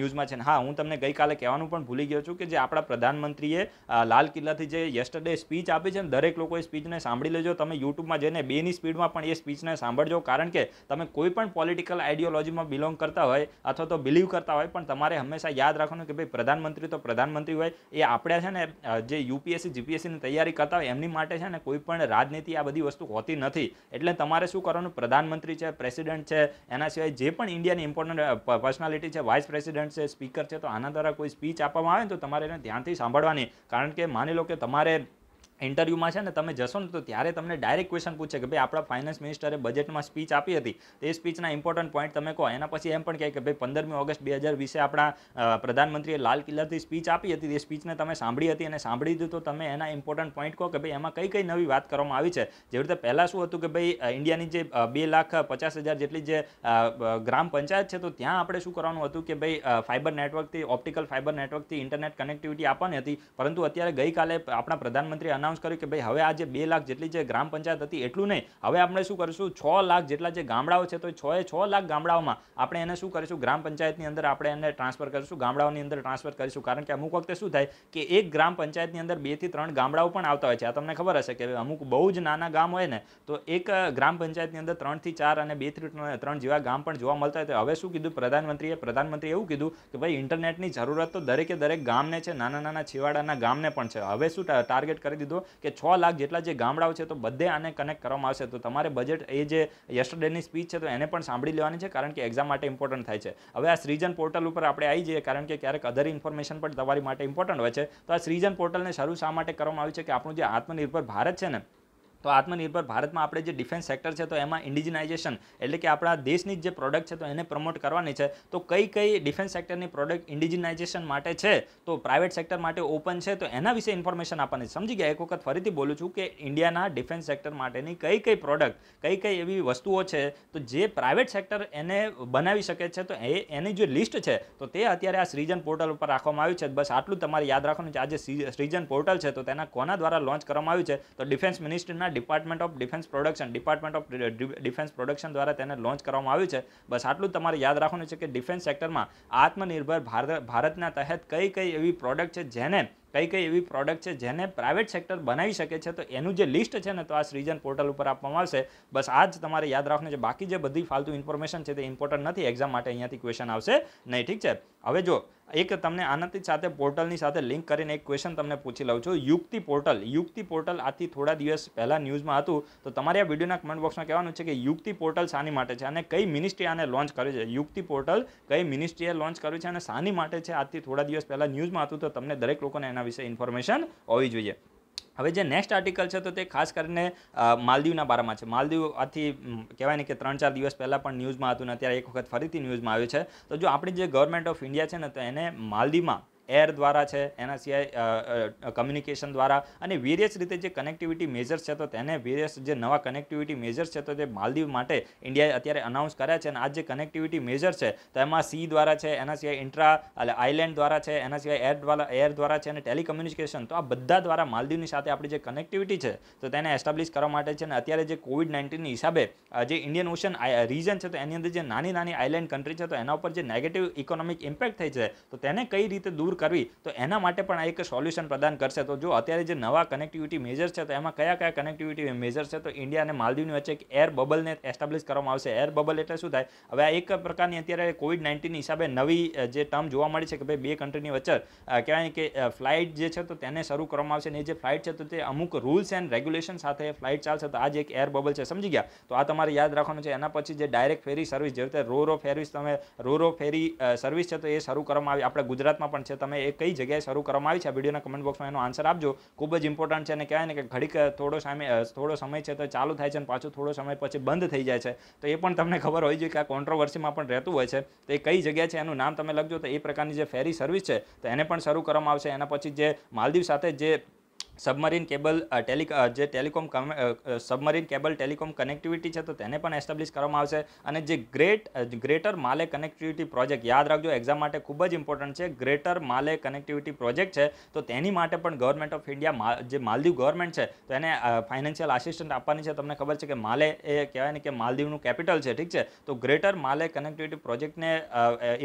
ન્યૂઝમાં છે ને હા હું તમને ગઈકાલે કહેવાનું પણ ભૂલી ગયો છું કે જે આપણા પ્રધાનમંત્રીએ લાલ કિલ્લાથી જે યસ્ટરડે સ્પીચ આપી છે ને દરેક લોકોએ સ્પીચને સાંભળી લેજો તમે યુટ્યુબમાં જઈને બેની સ્પીડમાં પણ એ સ્પીચને સાંભળજો કારણ કે કે તમે કોઈ પણ પોલિટિકલ આઇડિયોલોજીમાં બિલોંગ કરતા હોય અથવા તો બિલીવ કરતા હોય પણ તમારે હંમેશા યાદ રાખવાનું કે ભાઈ પ્રધાનમંત્રી તો પ્રધાનમંત્રી હોય એ આપણે છે ને જે યુપીએસસી જીપીએસસીની તૈયારી કરતા હોય એમની માટે છે ને કોઈ પણ રાજનીતિ આ બધી વસ્તુ હોતી નથી એટલે તમારે શું કરવાનું પ્રધાનમંત્રી છે પ્રેસિડેન્ટ છે એના સિવાય જે પણ ઇન્ડિયાની ઇમ્પોર્ટન્ટ પર્સનાલિટી છે વાઇસ પ્રેસિડેન્ટ છે સ્પીકર છે તો આના દ્વારા કોઈ સ્પીચ આપવામાં આવે ને તો તમારે એને ધ્યાનથી સાંભળવાની કારણ કે માની લો કે તમારે ઇન્ટરવ્યૂમાં છે ને તમે જશો ને તો ત્યારે તમને ડાયરેક્ટ ક્વેશ્ચન પૂછે કે ભાઈ આપણા ફાઇનાન્સ મિનિસ્ટરે બજેટમાં સ્પીચ આપી હતી તે સ્પીચના ઇમ્પોર્ટન્ટ પોઈન્ટ તમે કહો એના પછી એમ પણ કહે કે ભાઈ પંદરમી ઓગસ્ટ બે હજાર વીસે આપણા પ્રધાનમંત્રીએ લાલ કિલ્લાથી સ્પીચ આપી હતી તે સ્પીચને તમે સાંભળી હતી અને સાંભળી દીધું તો તમે એના ઇમ્પોર્ટન્ટ પોઈન્ટ કહો કે ભાઈ એમાં કઈ કઈ નવી વાત કરવામાં આવી છે જેવી રીતે પહેલાં શું હતું કે ભાઈ ઇન્ડિયાની જે બે લાખ પચાસ હજાર જેટલી જે ગ્રામ પંચાયત છે તો ત્યાં આપણે શું કરવાનું હતું કે ભાઈ ફાઇબર નેટવર્કથી ઓપ્ટિકલ ફાઇબર નેટવર્કથી ઇન્ટરનેટ કનેક્ટિવિટી આપવાની હતી પરંતુ અત્યારે ગઈકાલે આપણા પ્રધાનમંત્રી અનાઉન્સ કર્યું કે ભાઈ હવે આ જે બે લાખ જેટલી જે ગ્રામ પંચાયત હતી એટલું નહીં હવે આપણે શું કરીશું છ લાખ જેટલા જે ગામડાઓ છે તો છ છ લાખ ગામડાઓમાં આપણે એને શું કરીશું ગ્રામ પંચાયતની અંદર આપણે એને ટ્રાન્સફર કરીશું ગામડાઓની અંદર ટ્રાન્સફર કરીશું કારણ કે અમુક વખતે શું થાય કે એક ગ્રામ પંચાયતની અંદર બેથી ત્રણ ગામડાઓ પણ આવતા હોય છે આ તમને ખબર હશે કે અમુક બહુ જ નાના ગામ હોય ને તો એક ગ્રામ પંચાયતની અંદર ત્રણથી ચાર અને બે બેથી ત્રણ જેવા ગામ પણ જોવા મળતા હોય તો હવે શું કીધું પ્રધાનમંત્રીએ પ્રધાનમંત્રી એવું કીધું કે ભાઈ ઇન્ટરનેટની જરૂરત તો દરેકે દરેક ગામને છે નાના નાના છેવાડાના ગામને પણ છે હવે શું ટાર્ગેટ કરી દીધું હતો કે છ લાખ જેટલા જે ગામડાઓ છે તો બધે આને કનેક્ટ કરવામાં આવશે તો તમારે બજેટ એ જે યસ્ટરડેની સ્પીચ છે તો એને પણ સાંભળી લેવાની છે કારણ કે એક્ઝામ માટે ઇમ્પોર્ટન્ટ થાય છે હવે આ સૃજન પોર્ટલ ઉપર આપણે આવી જઈએ કારણ કે ક્યારેક અધર ઇન્ફોર્મેશન પણ તમારી માટે ઇમ્પોર્ટન્ટ હોય છે તો આ સ્રીજન પોર્ટલને શરૂ શા માટે કરવામાં આવ્યું છે કે આપણું જે આત્મનિર્ભર ભારત છે ને તો આત્મનિર્ભર ભારતમાં આપણે જે ડિફેન્સ સેક્ટર છે તો એમાં ઇન્ડિજનાઇઝેશન એટલે કે આપણા દેશની જે પ્રોડક્ટ છે તો એને પ્રમોટ કરવાની છે તો કઈ કઈ ડિફેન્સ સેક્ટરની પ્રોડક્ટ ઇન્ડિજનાઇઝેશન માટે છે તો પ્રાઇવેટ સેક્ટર માટે ઓપન છે તો એના વિશે ઇન્ફોર્મેશન આપવાની સમજી ગયા એક વખત ફરીથી બોલું છું કે ઇન્ડિયાના ડિફેન્સ સેક્ટર માટેની કઈ કઈ પ્રોડક્ટ કઈ કઈ એવી વસ્તુઓ છે તો જે પ્રાઇવેટ સેક્ટર એને બનાવી શકે છે તો એ એની જે લિસ્ટ છે તો તે અત્યારે આ સૃજન પોર્ટલ ઉપર રાખવામાં આવ્યું છે બસ આટલું તમારે યાદ રાખવાનું છે આજે જે પોર્ટલ છે તો તેના કોના દ્વારા લોન્ચ કરવામાં આવ્યું છે તો ડિફેન્સ મિનિસ્ટ્રીના department of defence production department of defence production દ્વારા તેને લોન્ચ કરવામાં આવ્યું છે બસ આટલું તમારે યાદ રાખવાનું છે કે ડિફેન્સ સેક્ટરમાં આત્મનિર્ભર ભારત ભારતના તહેત કઈ કઈ એવી પ્રોડક્ટ છે જેને કઈ કઈ એવી પ્રોડક્ટ છે જેને પ્રાઇવેટ સેક્ટર બનાવી શકે છે તો એનું જે લિસ્ટ છે ને તો આ સૃજન પોર્ટલ ઉપર આપવામાં આવશે બસ આ જ તમારે યાદ રાખવાનું છે બાકી જે બધી ફાલતુ ઇન્ફોર્મેશન છે તે ઇમ્પોર્ટન્ટ નથી એક્ઝામ માટે અહીંયાથી ક્વેશ્ચન આવશે નહીં ઠીક છે હવે જો એક તમને આનાથી સાથે પોર્ટલની સાથે લિંક કરીને એક ક્વેશ્ચન તમને પૂછી લઉં છું યુક્તિ પોર્ટલ યુક્તિ પોર્ટલ આથી થોડા દિવસ પહેલાં ન્યૂઝમાં હતું તો તમારે આ વિડીયોના કમેન્ટ બોક્સમાં કહેવાનું છે કે યુક્તિ પોર્ટલ શાની માટે છે અને કઈ મિનિસ્ટ્રી આને લોન્ચ કર્યું છે યુક્તિ પોર્ટલ કઈ મિનિસ્ટ્રીએ લોન્ચ કર્યું છે અને શાની માટે છે આજથી થોડા દિવસ પહેલાં ન્યૂઝમાં હતું તો તમને દરેક લોકોને એના વિશે ઇન્ફોર્મેશન હોવી જોઈએ હવે જે નેક્સ્ટ આર્ટિકલ છે તો તે ખાસ કરીને માલદીવના બારામાં છે માલદીવ આથી કહેવાય ને કે ત્રણ ચાર દિવસ પહેલાં પણ ન્યૂઝમાં હતું ને અત્યારે એક વખત ફરીથી ન્યૂઝમાં આવ્યું છે તો જો આપણી જે ગવર્મેન્ટ ઓફ ઇન્ડિયા છે ને તો એને માલદીવમાં એર દ્વારા છે એના સિવાય કમ્યુનિકેશન દ્વારા અને વેરિયસ રીતે જે કનેક્ટિવિટી મેજર્સ છે તો તેને વેરિયસ જે નવા કનેક્ટિવિટી મેજર્સ છે તો તે માલદીવ માટે ઇન્ડિયાએ અત્યારે અનાઉન્સ કર્યા છે અને આ જે કનેક્ટિવિટી મેજર છે તેમાં સી દ્વારા છે એના સિવાય ઇન્ટ્રા એટલે આઇલેન્ડ દ્વારા છે એના સિવાય એર દ્વારા એર દ્વારા છે અને ટેલિકમ્યુનિકેશન તો આ બધા દ્વારા માલદીવની સાથે આપણી જે કનેક્ટિવિટી છે તો તેને એસ્ટાબ્લિશ કરવા માટે છે અને અત્યારે જે કોવિડ નાઇન્ટીનની હિસાબે જે ઇન્ડિયન ઓશન રીજન છે તો એની અંદર જે નાની નાની આઇલેન્ડ કન્ટ્રી છે તો એના ઉપર જે નેગેટિવ ઇકોનોમિક ઇમ્પેક્ટ થઈ છે તો તેને કઈ રીતે દૂર કરવી તો એના માટે પણ આ એક સોલ્યુશન પ્રદાન કરશે તો જો અત્યારે જે નવા કનેક્ટિવિટી મેજર છે તો એમાં કયા કયા કનેક્ટિવિટી મેજર છે તો ઇન્ડિયા અને માલદીવની વચ્ચે એક એર બબલને એસ્ટાબ્લિશ કરવામાં આવશે એર બબલ એટલે શું થાય હવે આ એક પ્રકારની અત્યારે કોવિડ નાઇન્ટીનની હિસાબે નવી જે ટર્મ જોવા મળી છે કે ભાઈ બે કન્ટ્રીની વચ્ચે કહેવાય કે ફ્લાઇટ જે છે તો તેને શરૂ કરવામાં આવશે અને જે ફ્લાઇટ છે તો તે અમુક રૂલ્સ એન્ડ રેગ્યુલેશન સાથે ફ્લાઇટ ચાલશે તો આ જે એક એર બબલ છે સમજી ગયા તો આ તમારે યાદ રાખવાનું છે એના પછી જે ડાયરેક્ટ ફેરી સર્વિસ જે રીતે રો રો ફેરી તમે રો રો ફેરી સર્વિસ છે તો એ શરૂ કરવામાં આવી આપણે ગુજરાતમાં પણ છે તો તમે એ કઈ જગ્યાએ શરૂ કરવામાં આવી છે આ વિડીયોના કમેન્ટ બોક્સમાં એનો આન્સર આપજો ખૂબ જ ઇમ્પોર્ટન્ટ છે અને કહેવાય ને કે ઘડીક થોડો સામે થોડો સમય છે તો ચાલુ થાય છે અને પાછું થોડો સમય પછી બંધ થઈ જાય છે તો એ પણ તમને ખબર હોય જોઈએ કે આ કોન્ટ્રોવર્સીમાં પણ રહેતું હોય છે તો એ કઈ જગ્યા છે એનું નામ તમે લખજો તો એ પ્રકારની જે ફેરી સર્વિસ છે તો એને પણ શરૂ કરવામાં આવશે એના પછી જે માલદીવ સાથે જે સબમરીન કેબલ ટેલિક જે telecom submarine cable telecom connectivity છે તો તેને પણ એસ્ટાબ્લિશ કરવામાં આવશે અને જે great greater Male connectivity project યાદ રાખજો એક્ઝામ માટે ખૂબ જ ઇમ્પોર્ટન્ટ છે ગ્રેટર માલે કનેક્ટિવિટી પ્રોજેક્ટ છે તો તેની માટે પણ ગવર્મેન્ટ ઓફ ઇન્ડિયા જે માલદીવ ગવર્મેન્ટ છે તો એને ફાઇનાન્શિયલ આસિસ્ટન્ટ આપવાની છે તમને ખબર છે કે માલે એ કહેવાય ને કે માલદીવનું કેપિટલ છે ઠીક છે તો ગ્રેટર માલે કનેક્ટિવિટી પ્રોજેક્ટને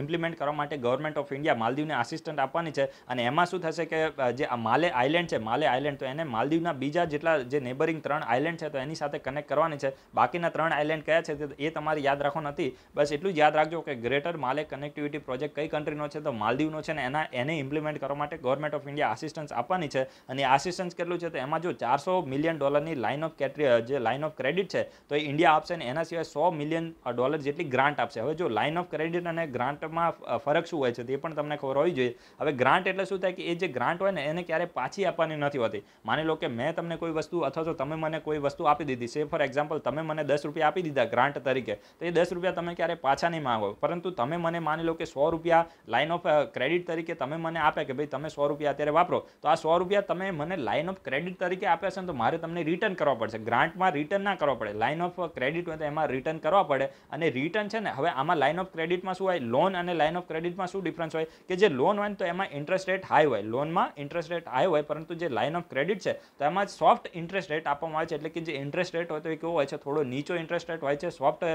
ઇમ્પ્લિમેન્ટ કરવા માટે ગવર્મેન્ટ ઓફ ઇન્ડિયા માલદીવને આસિસ્ટન્ટ આપવાની છે અને એમાં શું થશે કે જે આ માલે આઇલેન્ડ છે માલે આઇલેન્ડ આઇલેન્ડ તો એને માલદીવના બીજા જેટલા જે નેબરિંગ ત્રણ આઇલેન્ડ છે તો એની સાથે કનેક્ટ કરવાની છે બાકીના ત્રણ આઇલેન્ડ કયા છે એ તમારે યાદ રાખો નથી બસ એટલું જ યાદ રાખજો કે ગ્રેટર માલે કનેક્ટિવિટી પ્રોજેક્ટ કઈ કન્ટ્રીનો છે તો માલદીવનો છે ને એના એને ઇમ્પ્લિમેન્ટ કરવા માટે ગવર્મેન્ટ ઓફ ઇન્ડિયા આસિસ્ટન્સ આપવાની છે અને આસિસ્ટન્સ કેટલું છે તો એમાં જો ચારસો મિલિયન ડોલરની લાઇન ઓફ કેટરી જે લાઇન ઓફ ક્રેડિટ છે તો એ ઇન્ડિયા આપશે ને એના સિવાય સો મિલિયન ડોલર જેટલી ગ્રાન્ટ આપશે હવે જો લાઇન ઓફ ક્રેડિટ અને ગ્રાન્ટમાં ફરક શું હોય છે તે પણ તમને ખબર હોવી જોઈએ હવે ગ્રાન્ટ એટલે શું થાય કે એ જે ગ્રાન્ટ હોય ને એને ક્યારેય પાછી આપવાની નથી હોતી હતી માની લો કે મેં તમને કોઈ વસ્તુ અથવા તો તમે મને કોઈ વસ્તુ આપી દીધી છે ફોર એક્ઝામ્પલ તમે મને દસ રૂપિયા આપી દીધા ગ્રાન્ટ તરીકે તો એ દસ રૂપિયા તમે ક્યારે પાછા નહીં માંગો પરંતુ તમે મને માની લો કે સો રૂપિયા લાઇન ઓફ ક્રેડિટ તરીકે તમે મને આપ્યા કે ભાઈ તમે સો રૂપિયા અત્યારે વાપરો તો આ સો રૂપિયા તમે મને લાઇન ઓફ ક્રેડિટ તરીકે આપ્યા છે તો મારે તમને રિટર્ન કરવા પડશે ગ્રાન્ટમાં રિટર્ન ના કરવા પડે લાઇન ઓફ ક્રેડિટ હોય તો એમાં રિટર્ન કરવા પડે અને રિટર્ન છે ને હવે આમાં લાઇન ઓફ ક્રેડિટમાં શું હોય લોન અને લાઇન ઓફ ક્રેડિટમાં શું ડિફરન્સ હોય કે જે લોન હોય તો એમાં ઇન્ટરેસ્ટ રેટ હાઈ હોય લોનમાં ઇન્ટરેસ્ટ રેટ હાઈ હોય પરંતુ જે લાઇન ઓફ ઓફ ક્રેડિટ છે તો એમાં સોફ્ટ ઇન્ટરેસ્ટ રેટ આપવામાં આવે છે એટલે કે જે ઇન્ટરેસ્ટ રેટ હોય તો એ કેવો હોય છે થોડો નીચો ઇન્ટરેસ્ટ રેટ હોય છે સોફ્ટ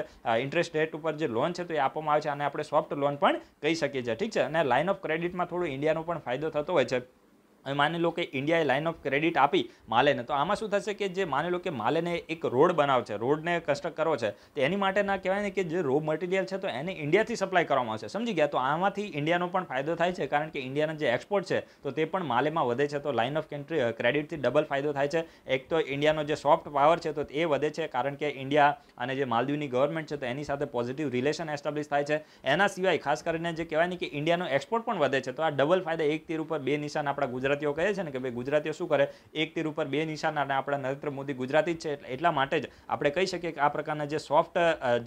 ઇન્ટરેસ્ટ રેટ ઉપર જે લોન છે તો એ આપવામાં આવે છે અને આપણે સોફ્ટ લોન પણ કહી શકીએ છીએ ઠીક છે અને લાઇન ઓફ ક્રેડિટમાં થોડું ઇન્ડિયાનો પણ ફાયદો થતો હોય છે હવે માની લો કે ઇન્ડિયાએ લાઇન ઓફ ક્રેડિટ આપી માલેને તો આમાં શું થશે કે જે માની લો કે માલેને એક રોડ બનાવશે રોડને કન્સ્ટ્રક્ટ કરવો છે તો એની માટે ના કહેવાય ને કે જે રો મટીરિયલ છે તો એને ઇન્ડિયાથી સપ્લાય કરવામાં આવશે સમજી ગયા તો આમાંથી ઇન્ડિયાનો પણ ફાયદો થાય છે કારણ કે ઇન્ડિયાના જે એક્સપોર્ટ છે તો તે પણ માલેમાં વધે છે તો લાઇન ઓફ કન્ટ્રી ક્રેડિટથી ડબલ ફાયદો થાય છે એક તો ઇન્ડિયાનો જે સોફ્ટ પાવર છે તો એ વધે છે કારણ કે ઇન્ડિયા અને જે માલદીવની ગવર્મેન્ટ છે તો એની સાથે પોઝિટિવ રિલેશન એસ્ટાબ્લિશ થાય છે એના સિવાય ખાસ કરીને જે કહેવાય ને કે ઇન્ડિયાનો એક્સપોર્ટ પણ વધે છે તો આ ડબલ ફાયદા એક તીર ઉપર બે નિશાન આપણા ગુજરાત ભારતીયો કહે છે ને કે ભાઈ ગુજરાતીઓ શું કરે એક તીર ઉપર બે નિશાન અને આપણા નરેન્દ્ર મોદી ગુજરાતી જ છે એટલા માટે જ આપણે કહી શકીએ કે આ પ્રકારના જે સોફ્ટ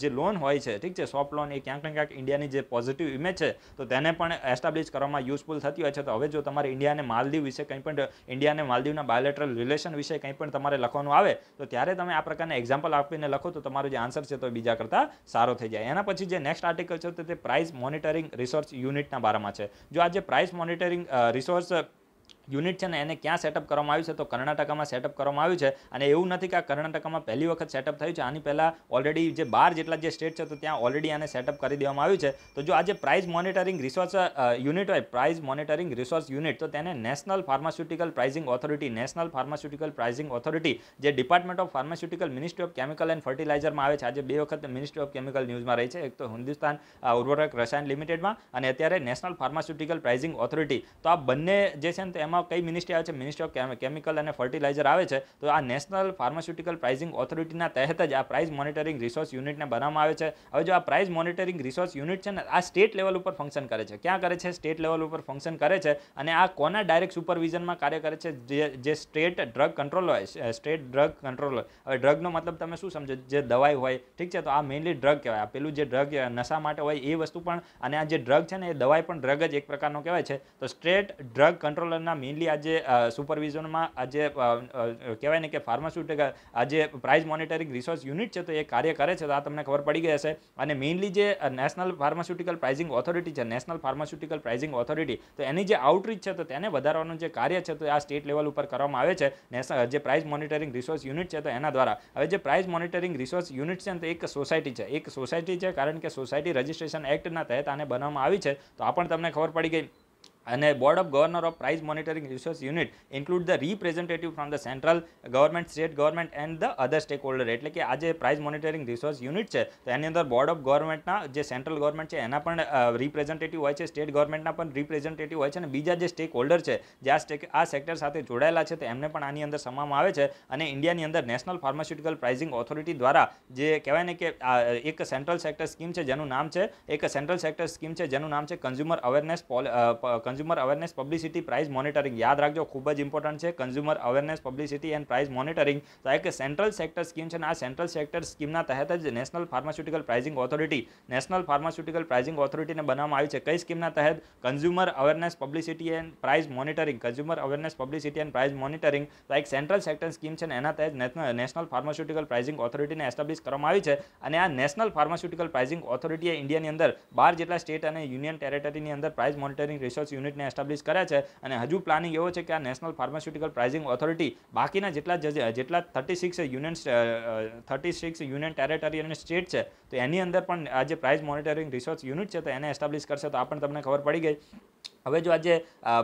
જે લોન હોય છે ઠીક છે સોફ્ટ લોન એ ક્યાંક ને ક્યાંક ઇન્ડિયાની જે પોઝિટિવ ઇમેજ છે તો તેને પણ એસ્ટાબ્લિશ કરવામાં યુઝફુલ થતી હોય છે તો હવે જો તમારે ઇન્ડિયાને માલદીવ વિશે કંઈ પણ ઇન્ડિયાને માલદીવના બાયોલેટરલ રિલેશન વિશે કંઈ પણ તમારે લખવાનું આવે તો ત્યારે તમે આ પ્રકારના એક્ઝામ્પલ આપીને લખો તો તમારો જે આન્સર છે તો બીજા કરતાં સારો થઈ જાય એના પછી જે નેક્સ્ટ આર્ટિકલ છે તે પ્રાઇસ મોનિટરિંગ રિસોર્સ યુનિટના બારામાં છે જો આ જે પ્રાઇસ મોનિટરિંગ રિસોર્સ યુનિટ છે ને એને ક્યાં સેટઅપ કરવામાં આવ્યું છે તો કર્ણાટકામાં સેટઅપ કરવામાં આવ્યું છે અને એવું નથી કે આ કર્ણાટકામાં પહેલી વખત સેટઅપ થયું છે આની પહેલાં ઓલરેડી જે બાર જેટલા જે સ્ટેટ છે તો ત્યાં ઓલરેડી આને સેટઅપ કરી દેવામાં આવ્યું છે તો જો આ પ્રાઇઝ મોનિટરિંગ રિસોર્સ યુનિટ હોય પ્રાઇઝ મોનિટરિંગ રિસોર્સ યુનિટ તો તેને national pharmaceutical pricing authority national pharmaceutical pricing authority જે department of pharmaceutical ministry of chemical and ફર્ટિલાઇઝરમાં આવે છે આજે બે વખત મિનિસ્ટ્રી ઓફ કેમિકલ ન્યૂઝમાં રહી છે એક તો હિન્દુસ્તાન ઉર્વરક રસાયણ લિમિટેડમાં અને અત્યારે નેશનલ ફાર્માસ્યુટિકલ પ્રાઇઝિંગ ઓથોરિટી તો આ બંને જે છે ને તો એમાં એમાં કઈ મિનિસ્ટ્રી આવે છે મિનિસ્ટ્રી ઓફ કેમિકલ અને ફર્ટિલાઇઝર આવે છે તો આ નેશનલ ફાર્માસ્યુટિકલ પ્રાઇઝિંગ ઓથોરિટીના તહેત જ આ પ્રાઇઝ મોનિટરિંગ રિસોર્સ યુનિટને બનાવવામાં આવે છે હવે જો આ પ્રાઇઝ મોનિટરિંગ રિસોર્સ યુનિટ છે ને આ સ્ટેટ લેવલ ઉપર ફંક્શન કરે છે ક્યાં કરે છે સ્ટેટ લેવલ ઉપર ફંક્શન કરે છે અને આ કોના ડાયરેક્ટ સુપરવિઝનમાં કાર્ય કરે છે જે જે સ્ટેટ ડ્રગ કંટ્રોલ હોય સ્ટેટ ડ્રગ કંટ્રોલ હવે ડ્રગનો મતલબ તમે શું સમજો જે દવાઈ હોય ઠીક છે તો આ મેઇનલી ડ્રગ કહેવાય આ પેલું જે ડ્રગ નશા માટે હોય એ વસ્તુ પણ અને આ જે ડ્રગ છે ને એ દવાઈ પણ ડ્રગ જ એક પ્રકારનો કહેવાય છે તો સ્ટેટ ડ્રગ કંટ્રોલરના મેઇનલી આજે સુપરવિઝનમાં આજે કહેવાય ને કે ફાર્માસ્યુટિકલ આજે પ્રાઇઝ મોનિટરિંગ રિસોર્સ યુનિટ છે તો એ કાર્ય કરે છે તો આ તમને ખબર પડી ગઈ હશે અને મેઇનલી જે નેશનલ ફાર્માસ્યુટિકલ પ્રાઇઝિંગ ઓથોરિટી છે નેશનલ ફાર્માસ્યુટિકલ પ્રાઇઝિંગ ઓથોરિટી તો એની જે આઉટરીચ છે તો તેને વધારવાનું જે કાર્ય છે તો આ સ્ટેટ લેવલ ઉપર કરવામાં આવે છે નેશનલ જે પ્રાઇઝ મોનિટરિંગ રિસોર્સ યુનિટ છે તો એના દ્વારા હવે જે પ્રાઇઝ મોનિટરિંગ રિસોર્સ યુનિટ છે તો એક સોસાયટી છે એક સોસાયટી છે કારણ કે સોસાયટી રજિસ્ટ્રેશન એક્ટના તહેત આને બનાવવામાં આવી છે તો આ પણ તમને ખબર પડી ગઈ અને board of governor of price monitoring resource unit include the representative from the central government state government and the other stakeholder એટલે કે આ જે પ્રાઇસ મોનિટરિંગ રિસોર્સ યુનિટ છે તો એની અંદર બોર્ડ ઓફ ગવર્મેન્ટના જે સેન્ટ્રલ ગવર્મેન્ટ છે એના પણ રિપ્રેઝેન્ટેટિવ હોય છે સ્ટેટ ગવર્મેન્ટના પણ રિપ્રેઝેન્ટેટિવ હોય છે અને બીજા જે સ્ટેક હોલ્ડર છે જે આ સ્ટેક આ સેક્ટર સાથે જોડાયેલા છે તો એમને પણ આની અંદર સમાવવામાં આવે છે અને ઇન્ડિયાની અંદર નેશનલ ફાર્માસ્યુટિકલ પ્રાઇઝિંગ ઓથોરિટી દ્વારા જે કહેવાય ને કે એક સેન્ટ્રલ સેક્ટર સ્કીમ છે જેનું નામ છે એક સેન્ટ્રલ સેક્ટર સ્કીમ છે જેનું નામ છે consumer awareness poll consumer awareness publicity price monitoring યાદ રાખજો ખૂબ જ ઇમ્પોર્ટન્ટ છે consumer awareness publicity and price monitoring તો એક સેન્ટ્રલ સેક્ટર સ્કીમ છે આ સેન્ટ્રલ સેક્ટર સ્કીમના તહેત જ national pharmaceutical pricing authority national pharmaceutical pricing ઓથોરિટીને બનાવવામાં આવી છે કઈ સ્કીમના તહેત consumer awareness publicity and price monitoring consumer awareness publicity and price monitoring તો એક સેન્ટ્રલ સેક્ટર સ્કીમ છે એના તહેત નેશનલ ફાર્માસ્યુટિકલ પ્રાઇઝિંગ ઓથોરિટીને એસ્ટાબ્લિશ કરવામાં આવી છે અને આ નેશનલ ફાર્માસ્યુટિકલ પ્રાઇઝિંગ ઓથોરિટીએ ઇન્ડિયાની અંદર બાર જેટલા સ્ટેટ અને યુનિયન ટેરેટરીની અંદર પ્રાઇઝ મોનિટરિંગ રિસર્ચ યુનિટને એસ્ટાબ્લિશ કર્યા છે અને હજુ પ્લાનિંગ એવો છે કે આ નેશનલ ફાર્માસ્યુટિકલ પ્રાઇઝિંગ ઓથોરિટી બાકીના જેટલા જેટલા thirty six union thirty six union territory અને સ્ટેટ છે તો એની અંદર પણ આ જે પ્રાઇઝ મોનિટરિંગ રિસોર્સ યુનિટ છે તો એને એસ્ટાબ્લિશ કરશે તો આ પણ તમને ખબર પડી ગઈ હવે જો આજે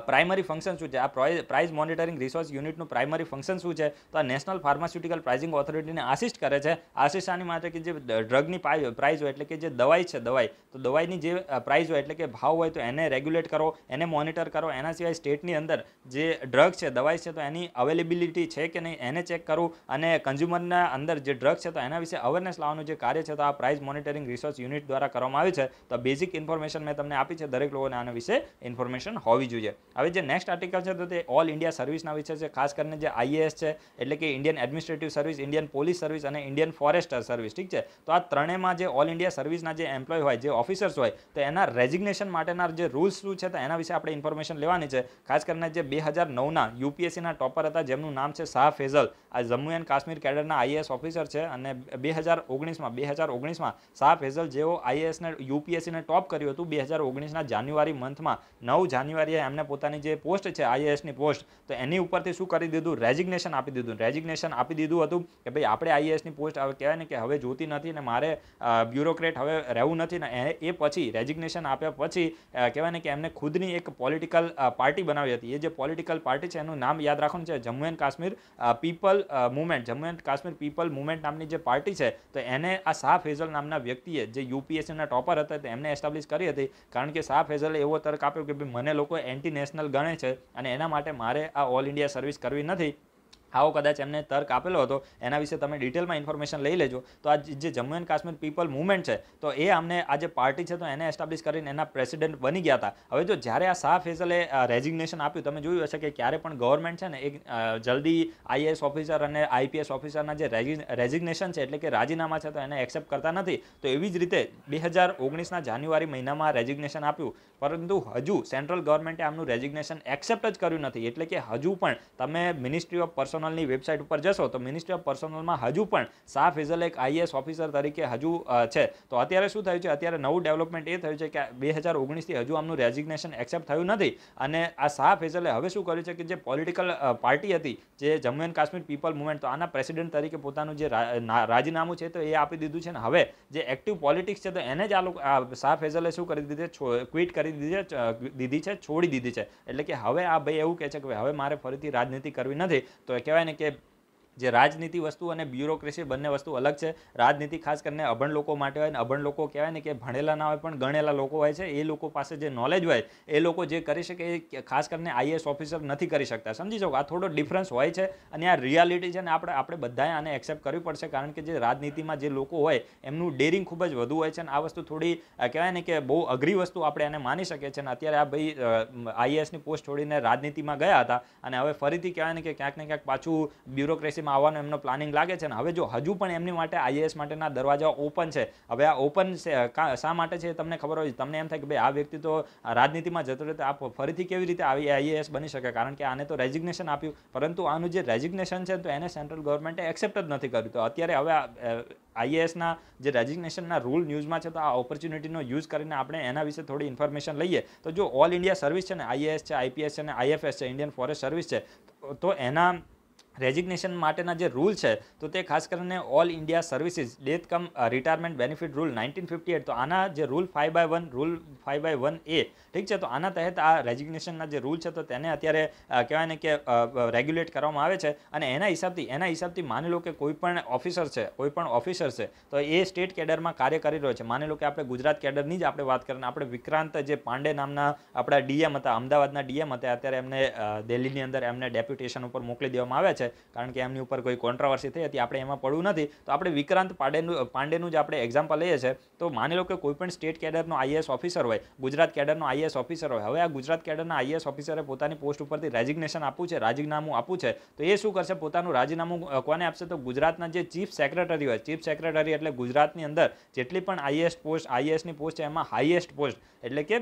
પ્રાઇમરી ફંક્શન શું છે આ પ્રાઇઝ મોનિટરિંગ રિસોર્સ યુનિટનું પ્રાઇમરી ફંક્શન શું છે તો આ નેશનલ ફાર્માસ્યુટિકલ પ્રાઇઝિંગ ઓથોરિટીને આસિસ્ટ કરે છે આસિસ્ટ માટે કે જે ડ્રગની પ્રાઇઝ હોય એટલે કે જે દવાઈ છે દવાઈ તો દવાઈની જે પ્રાઇઝ હોય એટલે કે ભાવ હોય તો એને રેગ્યુલેટ કરો એને મોનિટર કરો એના સિવાય સ્ટેટની અંદર જે ડ્રગ છે દવાઈ છે તો એની અવેલેબિલિટી છે કે નહીં એને ચેક કરવું અને કન્ઝ્યુમરના અંદર જે ડ્રગ છે તો એના વિશે અવેરનેસ લાવવાનું જે કાર્ય છે તો આ પ્રાઇઝ મોનિટરિંગ રિસોર્સ યુનિટ દ્વારા કરવામાં આવે છે તો બેઝિક ઇન્ફોર્મેશન મેં તમને આપી છે દરેક લોકોને આના વિશે ઇન્ફોર્મેશન ઇન્ફોર્મેશન હોવી જોઈએ હવે જે નેક્સ્ટ આર્ટિકલ છે તો તે ઓલ ઇન્ડિયા સર્વિસના વિશે છે ખાસ કરીને જે આઈએએસ છે એટલે કે Indian administrative service Indian police service અને ઇન્ડિયન ફોરેસ્ટર સર્વિસ ઠીક છે તો આ ત્રણેયમાં જે ઓલ ઇન્ડિયા સર્વિસના જે એમ્પ્લોય હોય જે ઓફિસર્સ હોય તો એના રેઝિગ્નેશન માટેના જે રૂલ્સ શું છે તો એના વિશે આપણે ઇન્ફોર્મેશન લેવાની છે ખાસ કરીને જે બે હજાર નવના યુપીએસસીના ટોપર હતા જેમનું નામ છે શાહ ફેઝલ આ જમ્મુ એન્ડ કાશ્મીર કેડરના આઈએએસ ઓફિસર છે અને બે હજાર ઓગણીસમાં બે હજાર ઓગણીસમાં શાહ ફેઝલ જેઓ આઈએએસને યુપીએસસીને ટોપ કર્યું હતું બે હજાર ઓગણીસના જાન્યુઆરી મંથમાં નવ જાન્યુઆરીએ એમને પોતાની જે પોસ્ટ છે આઈએએસની પોસ્ટ તો એની ઉપરથી શું કરી દીધું રેઝિગ્નેશન આપી દીધું રેઝિગ્નેશન આપી દીધું હતું કે ભાઈ આપણે આઈએએસની પોસ્ટ હવે કહેવાય ને કે હવે જોતી નથી ને મારે બ્યુરોક્રેટ હવે રહેવું નથી ને એ પછી રેઝિગ્નેશન આપ્યા પછી કહેવાય ને કે એમને ખુદની એક પોલિટિકલ પાર્ટી બનાવી હતી એ જે પોલિટિકલ પાર્ટી છે એનું નામ યાદ રાખવાનું છે Jammu and Kashmir people movement Jammu and Kashmir people movement નામની જે પાર્ટી છે તો એને આ શાહ ફેઝલ નામના વ્યક્તિએ જે યુપીએસસીના ટોપર હતા એમને એસ્ટાબ્લિશ કરી હતી કારણ કે શાહ ફેઝલે એવો તર્ક આપ્યો કે મને લોકો એન્ટી નેશનલ ગણે છે અને એના માટે મારે આ ઓલ ઇન્ડિયા સર્વિસ કરવી નથી આવો કદાચ એમને તર્ક આપેલો હતો એના વિશે તમે ડિટેલમાં ઇન્ફોર્મેશન લઈ લેજો તો આ જે Jammu and Kashmir people movement છે તો એ આમને આ જે પાર્ટી છે તો એને એસ્ટાબ્લિશ કરીને એના પ્રેસિડેન્ટ બની ગયા હતા હવે જો જ્યારે આ શાહ ફેઝલે રેઝિગ્નેશન આપ્યું તમે જોયું હશે કે ક્યારે પણ ગવર્મેન્ટ છે ને એક જલ્દી આઈએએસ ઓફિસર અને આઈપીએસ ઓફિસરના જે રેઝિગ્નેશન છે એટલે કે રાજીનામા છે તો એને એક્સેપ્ટ કરતા નથી તો એવી જ રીતે બે હજાર ઓગણીસના જાન્યુઆરી મહિનામાં રેઝિગ્નેશન આપ્યું પરંતુ હજુ સેન્ટ્રલ ગવર્મેન્ટે આમનું રેઝિગ્નેશન એક્સેપ્ટ જ કર્યું નથી એટલે કે હજુ પણ તમે મિનિસ્ટ્રી ઓફ પર્સન પર્સોનલની વેબસાઇટ ઉપર જશો તો મિનિસ્ટ્રી ઓફ પર્સોનલમાં હજુ પણ શાહ ફિઝલ એક આઈએસ ઓફિસર તરીકે હજુ છે તો અત્યારે શું થયું છે અત્યારે નવું ડેવલપમેન્ટ એ થયું છે કે બે હજાર ઓગણીસથી હજુ આમનું રેઝિગ્નેશન એક્સેપ્ટ થયું નથી અને આ શાહ ફિઝલે હવે શું કર્યું છે કે જે પોલિટિકલ પાર્ટી હતી જે Jammu and Kashmir people movement તો આના પ્રેસિડેન્ટ તરીકે પોતાનું જે રાજીનામું છે તો એ આપી દીધું છે ને હવે જે એક્ટિવ પોલિટિક્સ છે તો એને જ આ લોકો શાહ ફેઝલે શું કરી દીધી છે ક્વિટ કરી દીધી દીધી છે છોડી દીધી છે એટલે કે હવે આ ભાઈ એવું કહે છે કે હવે મારે ફરીથી રાજનીતિ કરવી નથી તો કહેવાય ને કે જે રાજનીતિ વસ્તુ અને બ્યુરોક્રેસી બંને વસ્તુ અલગ છે રાજનીતિ ખાસ કરીને અભણ લોકો માટે હોય ને અભણ લોકો કહેવાય ને કે ભણેલા ના હોય પણ ગણેલા લોકો હોય છે એ લોકો પાસે જે નોલેજ હોય એ લોકો જે કરી શકે એ ખાસ કરીને આઈએસ ઓફિસર નથી કરી શકતા સમજી શકો આ થોડો ડિફરન્સ હોય છે અને આ રિયાલિટી છે ને આપણે આપણે બધાએ આને એક્સેપ્ટ કરવી પડશે કારણ કે જે રાજનીતિમાં જે લોકો હોય એમનું ડેરિંગ ખૂબ જ વધુ હોય છે અને આ વસ્તુ થોડી કહેવાય ને કે બહુ અઘરી વસ્તુ આપણે એને માની શકીએ છીએ અને અત્યારે આ ભાઈ આઈએસની પોસ્ટ છોડીને રાજનીતિમાં ગયા હતા અને હવે ફરીથી કહેવાય ને કે ક્યાંક ને ક્યાંક પાછું બ્યુરોક્રેસી ભરતીમાં આવવાનો એમનો પ્લાનિંગ લાગે છે અને હવે જો હજુ પણ એમની માટે આઈએએસ માટેના દરવાજા ઓપન છે હવે આ ઓપન શા માટે છે તમને ખબર હોય તમને એમ થાય કે ભાઈ આ વ્યક્તિ તો રાજનીતિમાં જતો રહેતો આ ફરીથી કેવી રીતે આવી આઈએએસ બની શકે કારણ કે આને તો રેઝિગ્નેશન આપ્યું પરંતુ આનું જે રેઝિગ્નેશન છે તો એને સેન્ટ્રલ ગવર્મેન્ટે એક્સેપ્ટ જ નથી કર્યું તો અત્યારે હવે આઈએએસના જે રેઝિગ્નેશનના રૂલ ન્યૂઝમાં છે તો આ ઓપોર્ચ્યુનિટીનો યુઝ કરીને આપણે એના વિશે થોડી ઇન્ફોર્મેશન લઈએ તો જો ઓલ ઇન્ડિયા સર્વિસ છે ને આઈએએસ છે આઈપીએસ છે ને આઈએફએસ છે ઇન્ડિયન ફોરેસ્ટ સર્વિસ છે તો એના રેઝિગ્નેશન માટેના જે રૂલ છે તો તે ખાસ કરીને all India services death cum retirement benefit rule nineteen fifty eight તો આના જે rule five by one rule five by one A ઠીક છે તો આના તહેત આ રેઝિગ્નેશનના જે રૂલ છે તો તેને અત્યારે કહેવાય ને કે રેગ્યુલેટ કરવામાં આવે છે અને એના હિસાબથી એના હિસાબથી માની લો કે કોઈ પણ ઓફિસર છે કોઈ પણ ઓફિસર છે તો એ સ્ટેટ કેડરમાં કાર્ય કરી રહ્યો છે માની લો કે આપણે ગુજરાત કેડરની જ આપણે વાત કરીને આપણે વિક્રાંત જે પાંડે નામના આપણા ડીએમ હતા અમદાવાદના ડીએમ હતા અત્યારે એમને દિલ્હીની અંદર એમને ડેપ્યુટેશન ઉપર મોકલી દેવામાં આવ્યા છે છે કારણ કે એમની ઉપર કોઈ કોન્ટ્રાવર્સી થઈ હતી આપણે એમાં પડવું નથી તો આપણે વિક્રાંત પાંડેનું પાંડેનું જ આપણે એક્ઝામ્પલ લઈએ છીએ તો માની લો કે કોઈપણ સ્ટેટ કેડરનો આઈએસ ઓફિસર હોય ગુજરાત કેડરનો આઈએસ ઓફિસર હોય હવે આ ગુજરાત કેડરના આઈએસ ઓફિસરે પોતાની પોસ્ટ ઉપરથી રેઝિગ્નેશન આપવું છે રાજીનામું આપવું છે તો એ શું કરશે પોતાનું રાજીનામું કોને આપશે તો ગુજરાતના જે ચીફ સેક્રેટરી હોય ચીફ સેક્રેટરી એટલે ગુજરાતની અંદર જેટલી પણ આઈએસ પોસ્ટ આઈએસની પોસ્ટ છે એમાં હાઈએસ્ટ પોસ્ટ એટલે કે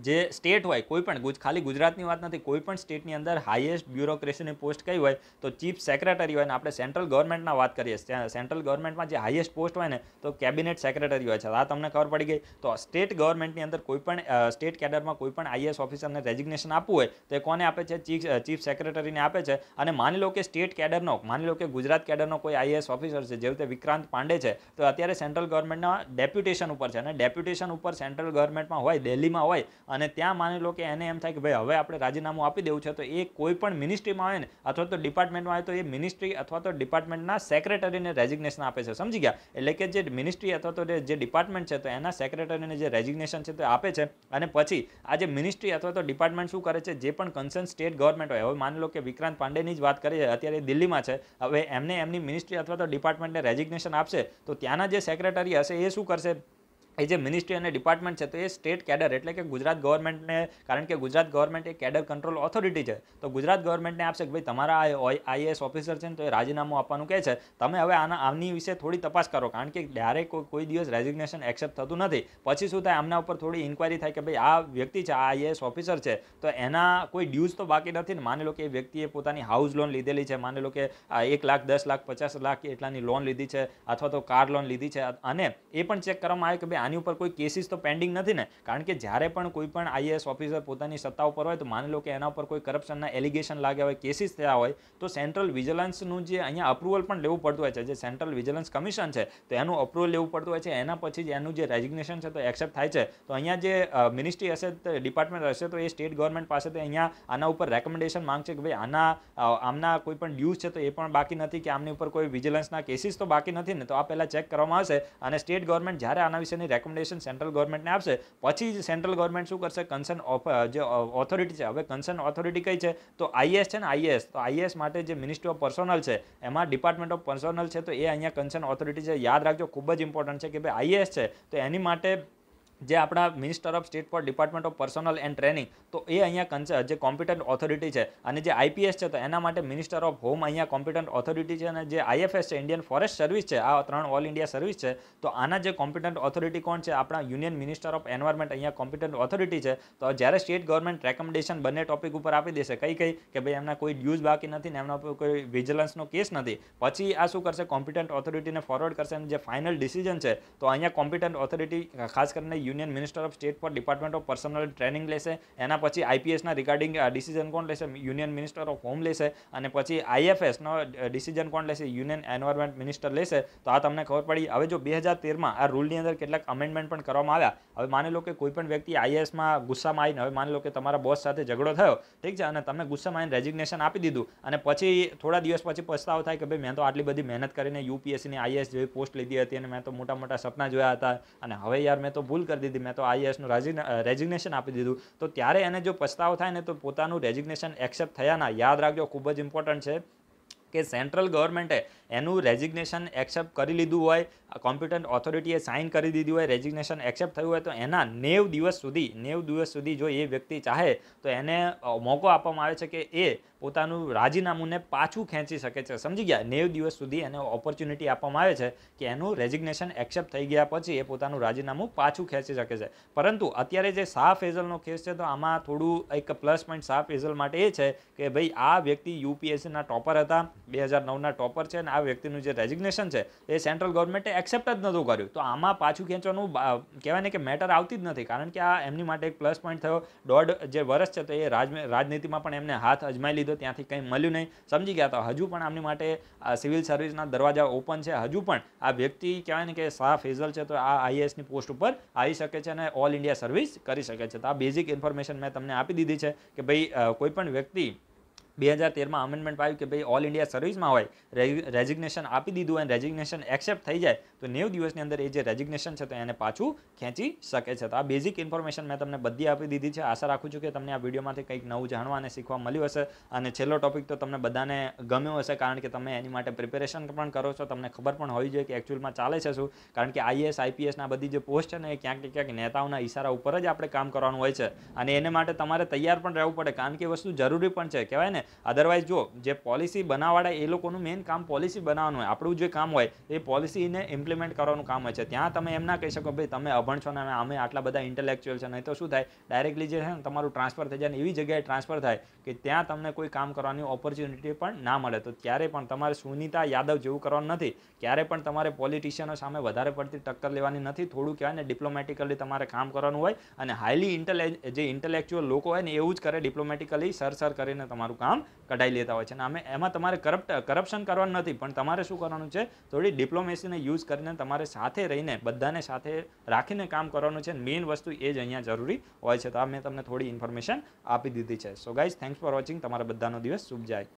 જે સ્ટેટ હોય કોઈ પણ ખાલી ગુજરાતની વાત નથી કોઈ પણ સ્ટેટની અંદર હાઈએસ્ટ બ્યુરોક્રેસીની પોસ્ટ કઈ હોય તો ચીફ સેક્રેટરી હોય ને આપણે સેન્ટ્રલ ગવર્મેન્ટના વાત કરીએ સેન્ટ્રલ ગવર્મેન્ટમાં જે હાઈએસ્ટ પોસ્ટ હોય ને તો કેબિનેટ સેક્રેટરી હોય છે આ તમને ખબર પડી ગઈ તો સ્ટેટ ગવર્મેન્ટની અંદર કોઈ પણ સ્ટેટ કેડરમાં કોઈ પણ આઈએસ ઓફિસરને રેઝિગ્નેશન આપવું હોય તો એ કોને આપે છે ચીફ ચીફ સેક્રેટરીને આપે છે અને માની લો કે સ્ટેટ કેડરનો માની લો કે ગુજરાત કેડરનો કોઈ આઈએસ ઓફિસર છે જેવી રીતે વિક્રાંત પાંડે છે તો અત્યારે સેન્ટ્રલ ગવર્મેન્ટના ડેપ્યુટેશન ઉપર છે અને ડેપ્યુટેશન ઉપર સેન્ટ્રલ ગવર્મેન્ટમાં હોય દિલ્હીમાં હોય અને ત્યાં માની લો કે એને એમ થાય કે ભાઈ હવે આપણે રાજીનામું આપી દેવું છે તો એ કોઈ પણ મિનિસ્ટ્રીમાં આવે ને અથવા તો ડિપાર્ટમેન્ટમાં આવે તો એ મિનિસ્ટ્રી અથવા તો ડિપાર્ટમેન્ટના સેક્રેટરીને રેઝિગ્નેશન આપે છે સમજી ગયા એટલે કે જે મિનિસ્ટ્રી અથવા તો જે ડિપાર્ટમેન્ટ છે તો એના સેક્રેટરીને જે રેઝિગ્નેશન છે તે આપે છે અને પછી આ જે મિનિસ્ટ્રી અથવા તો ડિપાર્ટમેન્ટ શું કરે છે જે પણ કન્સર્ન સ્ટેટ ગવર્મેન્ટ હોય હવે માની લો કે વિક્રાંત પાંડેની જ વાત કરીએ અત્યારે દિલ્હીમાં છે હવે એમને એમની મિનિસ્ટ્રી અથવા તો ડિપાર્ટમેન્ટને રેઝિગ્નેશન આપશે તો ત્યાંના જે સેક્રેટરી હશે એ શું કરશે એ જે મિનિસ્ટ્રી અને ડિપાર્ટમેન્ટ છે તો એ સ્ટેટ કેડર એટલે કે ગુજરાત ગવર્મેન્ટને કારણ કે ગુજરાત ગવર્મેન્ટ એ કેડર કંટ્રોલ ઓથોરિટી છે તો ગુજરાત ગવર્મેન્ટને આપશે કે ભાઈ તમારા આઈએએસ ઓફિસર છે ને તો એ રાજીનામું આપવાનું કહે છે તમે હવે આના આની વિશે થોડી તપાસ કરો કારણ કે ડાયરેક્ટ કોઈ દિવસ રેઝિગ્નેશન એક્સેપ્ટ થતું નથી પછી શું થાય આમના ઉપર થોડી ઇન્ક્વાયરી થાય કે ભાઈ આ વ્યક્તિ છે આ આઈએએસ ઓફિસર છે તો એના કોઈ ડ્યુઝ તો બાકી નથી ને માની લો કે એ વ્યક્તિએ પોતાની હાઉસ લોન લીધેલી છે માની લો કે એક લાખ દસ લાખ પચાસ લાખ એટલાની લોન લીધી છે અથવા તો કાર લોન લીધી છે અને એ પણ ચેક કરવામાં આવે કે ભાઈ આની ઉપર કોઈ કેસીસ તો પેન્ડિંગ નથી ને કારણ કે જ્યારે પણ કોઈ પણ આઈએએસ ઓફિસર પોતાની સત્તા ઉપર હોય તો માની લો કે એના ઉપર કોઈ કરપ્શનના એલિગેશન લાગ્યા હોય કેસીસ થયા હોય તો સેન્ટ્રલ વિજિલન્સનું જે અહીંયા અપ્રુવલ પણ લેવું પડતું હોય છે જે સેન્ટ્રલ વિજિલન્સ કમિશન છે તો એનું અપ્રુવલ લેવું પડતું હોય છે એના પછી જ એનું જે રેઝિગ્નેશન છે તો એક્સેપ્ટ થાય છે તો અહીંયા જે મિનિસ્ટ્રી હશે ડિપાર્ટમેન્ટ હશે તો એ સ્ટેટ ગવર્મેન્ટ પાસે તો અહીંયા આના ઉપર રેકમેન્ડેશન માંગશે કે ભાઈ આના આમના કોઈ પણ ડ્યુઝ છે તો એ પણ બાકી નથી કે આમની ઉપર કોઈ વિજિલન્સના કેસીસ તો બાકી નથી ને તો આ પહેલાં ચેક કરવામાં આવશે અને સ્ટેટ ગવર્મેન્ટ જ્યારે આના વિશેની રેકમેન્ડેશન સેન્ટ્રલ ગવર્મેન્ટને આપશે પછી જ સેન્ટ્રલ ગવર્મેન્ટ શું કરશે કન્સર્ન જે ઓથોરિટી છે હવે કન્સર્ન ઓથોરિટી કઈ છે તો આઈએસ છે ને આઈએસ તો આઈએસ માટે જે મિનિસ્ટ્રી ઓફ પર્સોનલ છે એમાં ડિપાર્ટમેન્ટ ઓફ પર્સોનલ છે તો એ અહીંયા કન્સર્ન ઓથોરિટી છે યાદ રાખજો ખૂબ જ ઇમ્પોર્ટન્ટ છે કે ભાઈ આઈએસ છે તો એની માટે જે આપણા minister of state for department of personnel and training તો એ અહીંયા જે કોમ્પિટન્ટ ઓથોરિટી છે અને જે આઈપીએસ છે તો એના માટે મિનિસ્ટર ઓફ હોમ અહીંયા કોમ્પિટન્ટ ઓથોરિટી છે અને જે આઈએફએસ છે ઇન્ડિયન ફોરેસ્ટ સર્વિસ છે આ ત્રણ ઓલ ઇન્ડિયા સર્વિસ છે તો આના જે કોમ્પિટન્ટ ઓથોરિટી કોણ છે આપણા યુનિયન મિનિસ્ટર ઓફ એન્વાયરમેન્ટ અહીંયા કોમ્પિટન્ટ ઓથોરિટી છે તો જ્યારે સ્ટેટ ગવર્મેન્ટ રેકમેન્ડેશન બંને ટોપિક ઉપર આપી દેશે કઈ કઈ કે ભાઈ એમના કોઈ ડ્યુઝ બાકી નથી ને એમના ઉપર કોઈ વિજિલન્સનો કેસ નથી પછી આ શું કરશે કોમ્પિટન્ટ ઓથોરિટીને ફોરવર્ડ કરશે અને જે ફાઇનલ ડિસિઝન છે તો અહીંયા કોમ્પિટન્ટ ઓથોરિટી ખાસ કરીને યુ union minister of state for department of personnel training લેશે એના પછી આઈપીએસના રિગાર્ડિંગ ડિસિઝન કોણ લેશે યુનિયન મિનિસ્ટર ઓફ હોમ લેશે અને પછી આઈએફએસનો ડિસિઝન કોણ લેશે યુનિયન એન્વાયરમેન્ટ મિનિસ્ટર લેશે તો આ તમને ખબર પડી હવે જો બે હજાર તેરમાં આ રૂલની અંદર કેટલાક અમેન્ડમેન્ટ પણ કરવામાં આવ્યા હવે માની લો કે કોઈપણ વ્યક્તિ આઈએએસમાં ગુસ્સામાં આવીને હવે માની લો કે તમારા બોસ સાથે ઝઘડો થયો ઠીક છે અને તમે ગુસ્સામાં આવીને રેઝિગ્નેશન આપી દીધું અને પછી થોડા દિવસ પછી પસ્તાવો થાય કે ભાઈ મેં તો આટલી બધી મહેનત કરીને યુપીએસસીની આઈએએસ જેવી પોસ્ટ લીધી હતી અને મેં તો મોટા મોટા સપના જોયા હતા અને હવે યાર મેં તો ભૂલ કરી કરી દીધી મેં તો આઈએએસનું રેઝિગ્નેશન આપી દીધું તો ત્યારે એને જો પસ્તાવો થાય ને તો પોતાનું રેઝિગ્નેશન એક્સેપ્ટ થયા યાદ રાખજો ખૂબ જ ઇમ્પોર્ટન્ટ છે કે સેન્ટ્રલ ગવર્મેન્ટે એનું રેઝિગ્નેશન એક્સેપ્ટ કરી લીધું હોય કોમ્પિટન્ટ ઓથોરિટીએ સાઇન કરી દીધી હોય રેઝિગ્નેશન એક્સેપ્ટ થયું હોય તો એના નેવ દિવસ સુધી નેવ દિવસ સુધી જો એ વ્યક્તિ ચાહે તો એને મોકો આપવામાં આવે છે કે એ પોતાનું રાજીનામુંને પાછું ખેંચી શકે છે સમજી ગયા નેવ દિવસ સુધી એને ઓપોર્ચ્યુનિટી આપવામાં આવે છે કે એનું રેઝિગ્નેશન એક્સેપ્ટ થઈ ગયા પછી એ પોતાનું રાજીનામું પાછું ખેંચી શકે છે પરંતુ અત્યારે જે શાહ ફેઝલનો કેસ છે તો આમાં થોડું એક પ્લસ પોઈન્ટ શાહ ફેઝલ માટે એ છે કે ભાઈ આ વ્યક્તિ યુપીએસસીના ટોપર હતા બે હજાર નવના ટોપર છે અને આ આ વ્યક્તિનું જે રેઝિગ્નેશન છે એ સેન્ટ્રલ ગવર્મેન્ટે એક્સેપ્ટ જ નહોતું કર્યું તો આમાં પાછું ખેંચવાનું કહેવાય ને કે મેટર આવતી જ નથી કારણ કે આ એમની માટે એક પ્લસ પોઈન્ટ થયો દોઢ જે વર્ષ છે તો એ રાજ રાજનીતિમાં પણ એમને હાથ અજમાઈ લીધો ત્યાંથી કંઈ મળ્યું નહીં સમજી ગયા તો હજુ પણ આમની માટે સિવિલ સર્વિસના દરવાજા ઓપન છે હજુ પણ આ વ્યક્તિ કહેવાય ને કે સા ફેઝલ છે તો આ આઈએએસની પોસ્ટ ઉપર આવી શકે છે અને ઓલ ઇન્ડિયા સર્વિસ કરી શકે છે તો આ બેઝિક ઇન્ફોર્મેશન મેં તમને આપી દીધી છે કે ભાઈ કોઈપણ વ્યક્તિ બે હજાર તેરમાં અમેન્ડમેન્ટ આવ્યું કે ભાઈ ઓલ ઇન્ડિયા સર્વિસમાં હોય રેઝિગ્નેશન આપી દીધું અને રેઝિગ્નેશન એક્સેપ્ટ થઈ જાય તો નેવ દિવસની અંદર એ જે રેઝિગ્નેશન છે તો એને પાછું ખેંચી શકે છે તો આ બેઝિક ઇન્ફોર્મેશન મેં તમને બધી આપી દીધી છે આશા રાખું છું કે તમને આ વિડીયોમાંથી કંઈક નવું જાણવા અને શીખવા મળ્યું હશે અને છેલ્લો ટોપિક તો તમને બધાને ગમ્યો હશે કારણ કે તમે એની માટે પ્રિપેરેશન પણ કરો છો તમને ખબર પણ હોવી જોઈએ કે એકચ્યુઅલમાં ચાલે છે શું કારણ કે આઈએસ આઈપીએસના બધી જે પોસ્ટ છે ને એ ક્યાંક ક્યાંક નેતાઓના ઇશારા ઉપર જ આપણે કામ કરવાનું હોય છે અને એને માટે તમારે તૈયાર પણ રહેવું પડે કારણ કે વસ્તુ જરૂરી પણ છે કહેવાય ને ને અદરવાઇઝ જો જે પોલિસી બનાવવાળા એ લોકોનું મેઇન કામ પોલિસી બનાવવાનું હોય આપણું જે કામ હોય એ પોલિસીને ઇમ્પ્લિમેન્ટ કરવાનું કામ હોય છે ત્યાં તમે એમ ના કહી શકો ભાઈ તમે અભણ છો ને અમે આટલા બધા ઇન્ટેલેક્ચ્યુઅલ છે નહીં તો શું થાય ડાયરેક્ટલી જે છે ને તમારું ટ્રાન્સફર થઈ જાય ને એવી જગ્યાએ ટ્રાન્સફર થાય કે ત્યાં તમને કોઈ કામ કરવાની ઓપોર્ચ્યુનિટી પણ ના મળે તો ત્યારે પણ તમારે સુનિતા યાદવ જેવું કરવાનું નથી ક્યારે પણ તમારે પોલિટિશિયનો સામે વધારે પડતી ટક્કર લેવાની નથી થોડું કહેવાય ને ડિપ્લોમેટિકલી તમારે કામ કરવાનું હોય અને હાઈલી ઇન્ટેલે જે ઇન્ટેલેક્ચ્યુઅલ લોકો હોય ને એવું જ કરે ડિપ્લોમેટિકલી સર સર કરીને તમારું કામ નામ કઢાઈ લેતા હોય છે અને અમે એમાં તમારે કરપ્ટ કરપ્શન કરવાનું નથી પણ તમારે શું કરવાનું છે થોડી ડિપ્લોમેસીને યુઝ કરીને તમારે સાથે રહીને બધાને સાથે રાખીને કામ કરવાનું છે મેઇન વસ્તુ એ જ અહીંયા જરૂરી હોય છે તો આ મેં તમને થોડી ઇન્ફોર્મેશન આપી દીધી છે so guys thanks for watching તમારા બધાનો દિવસ શુભ જાય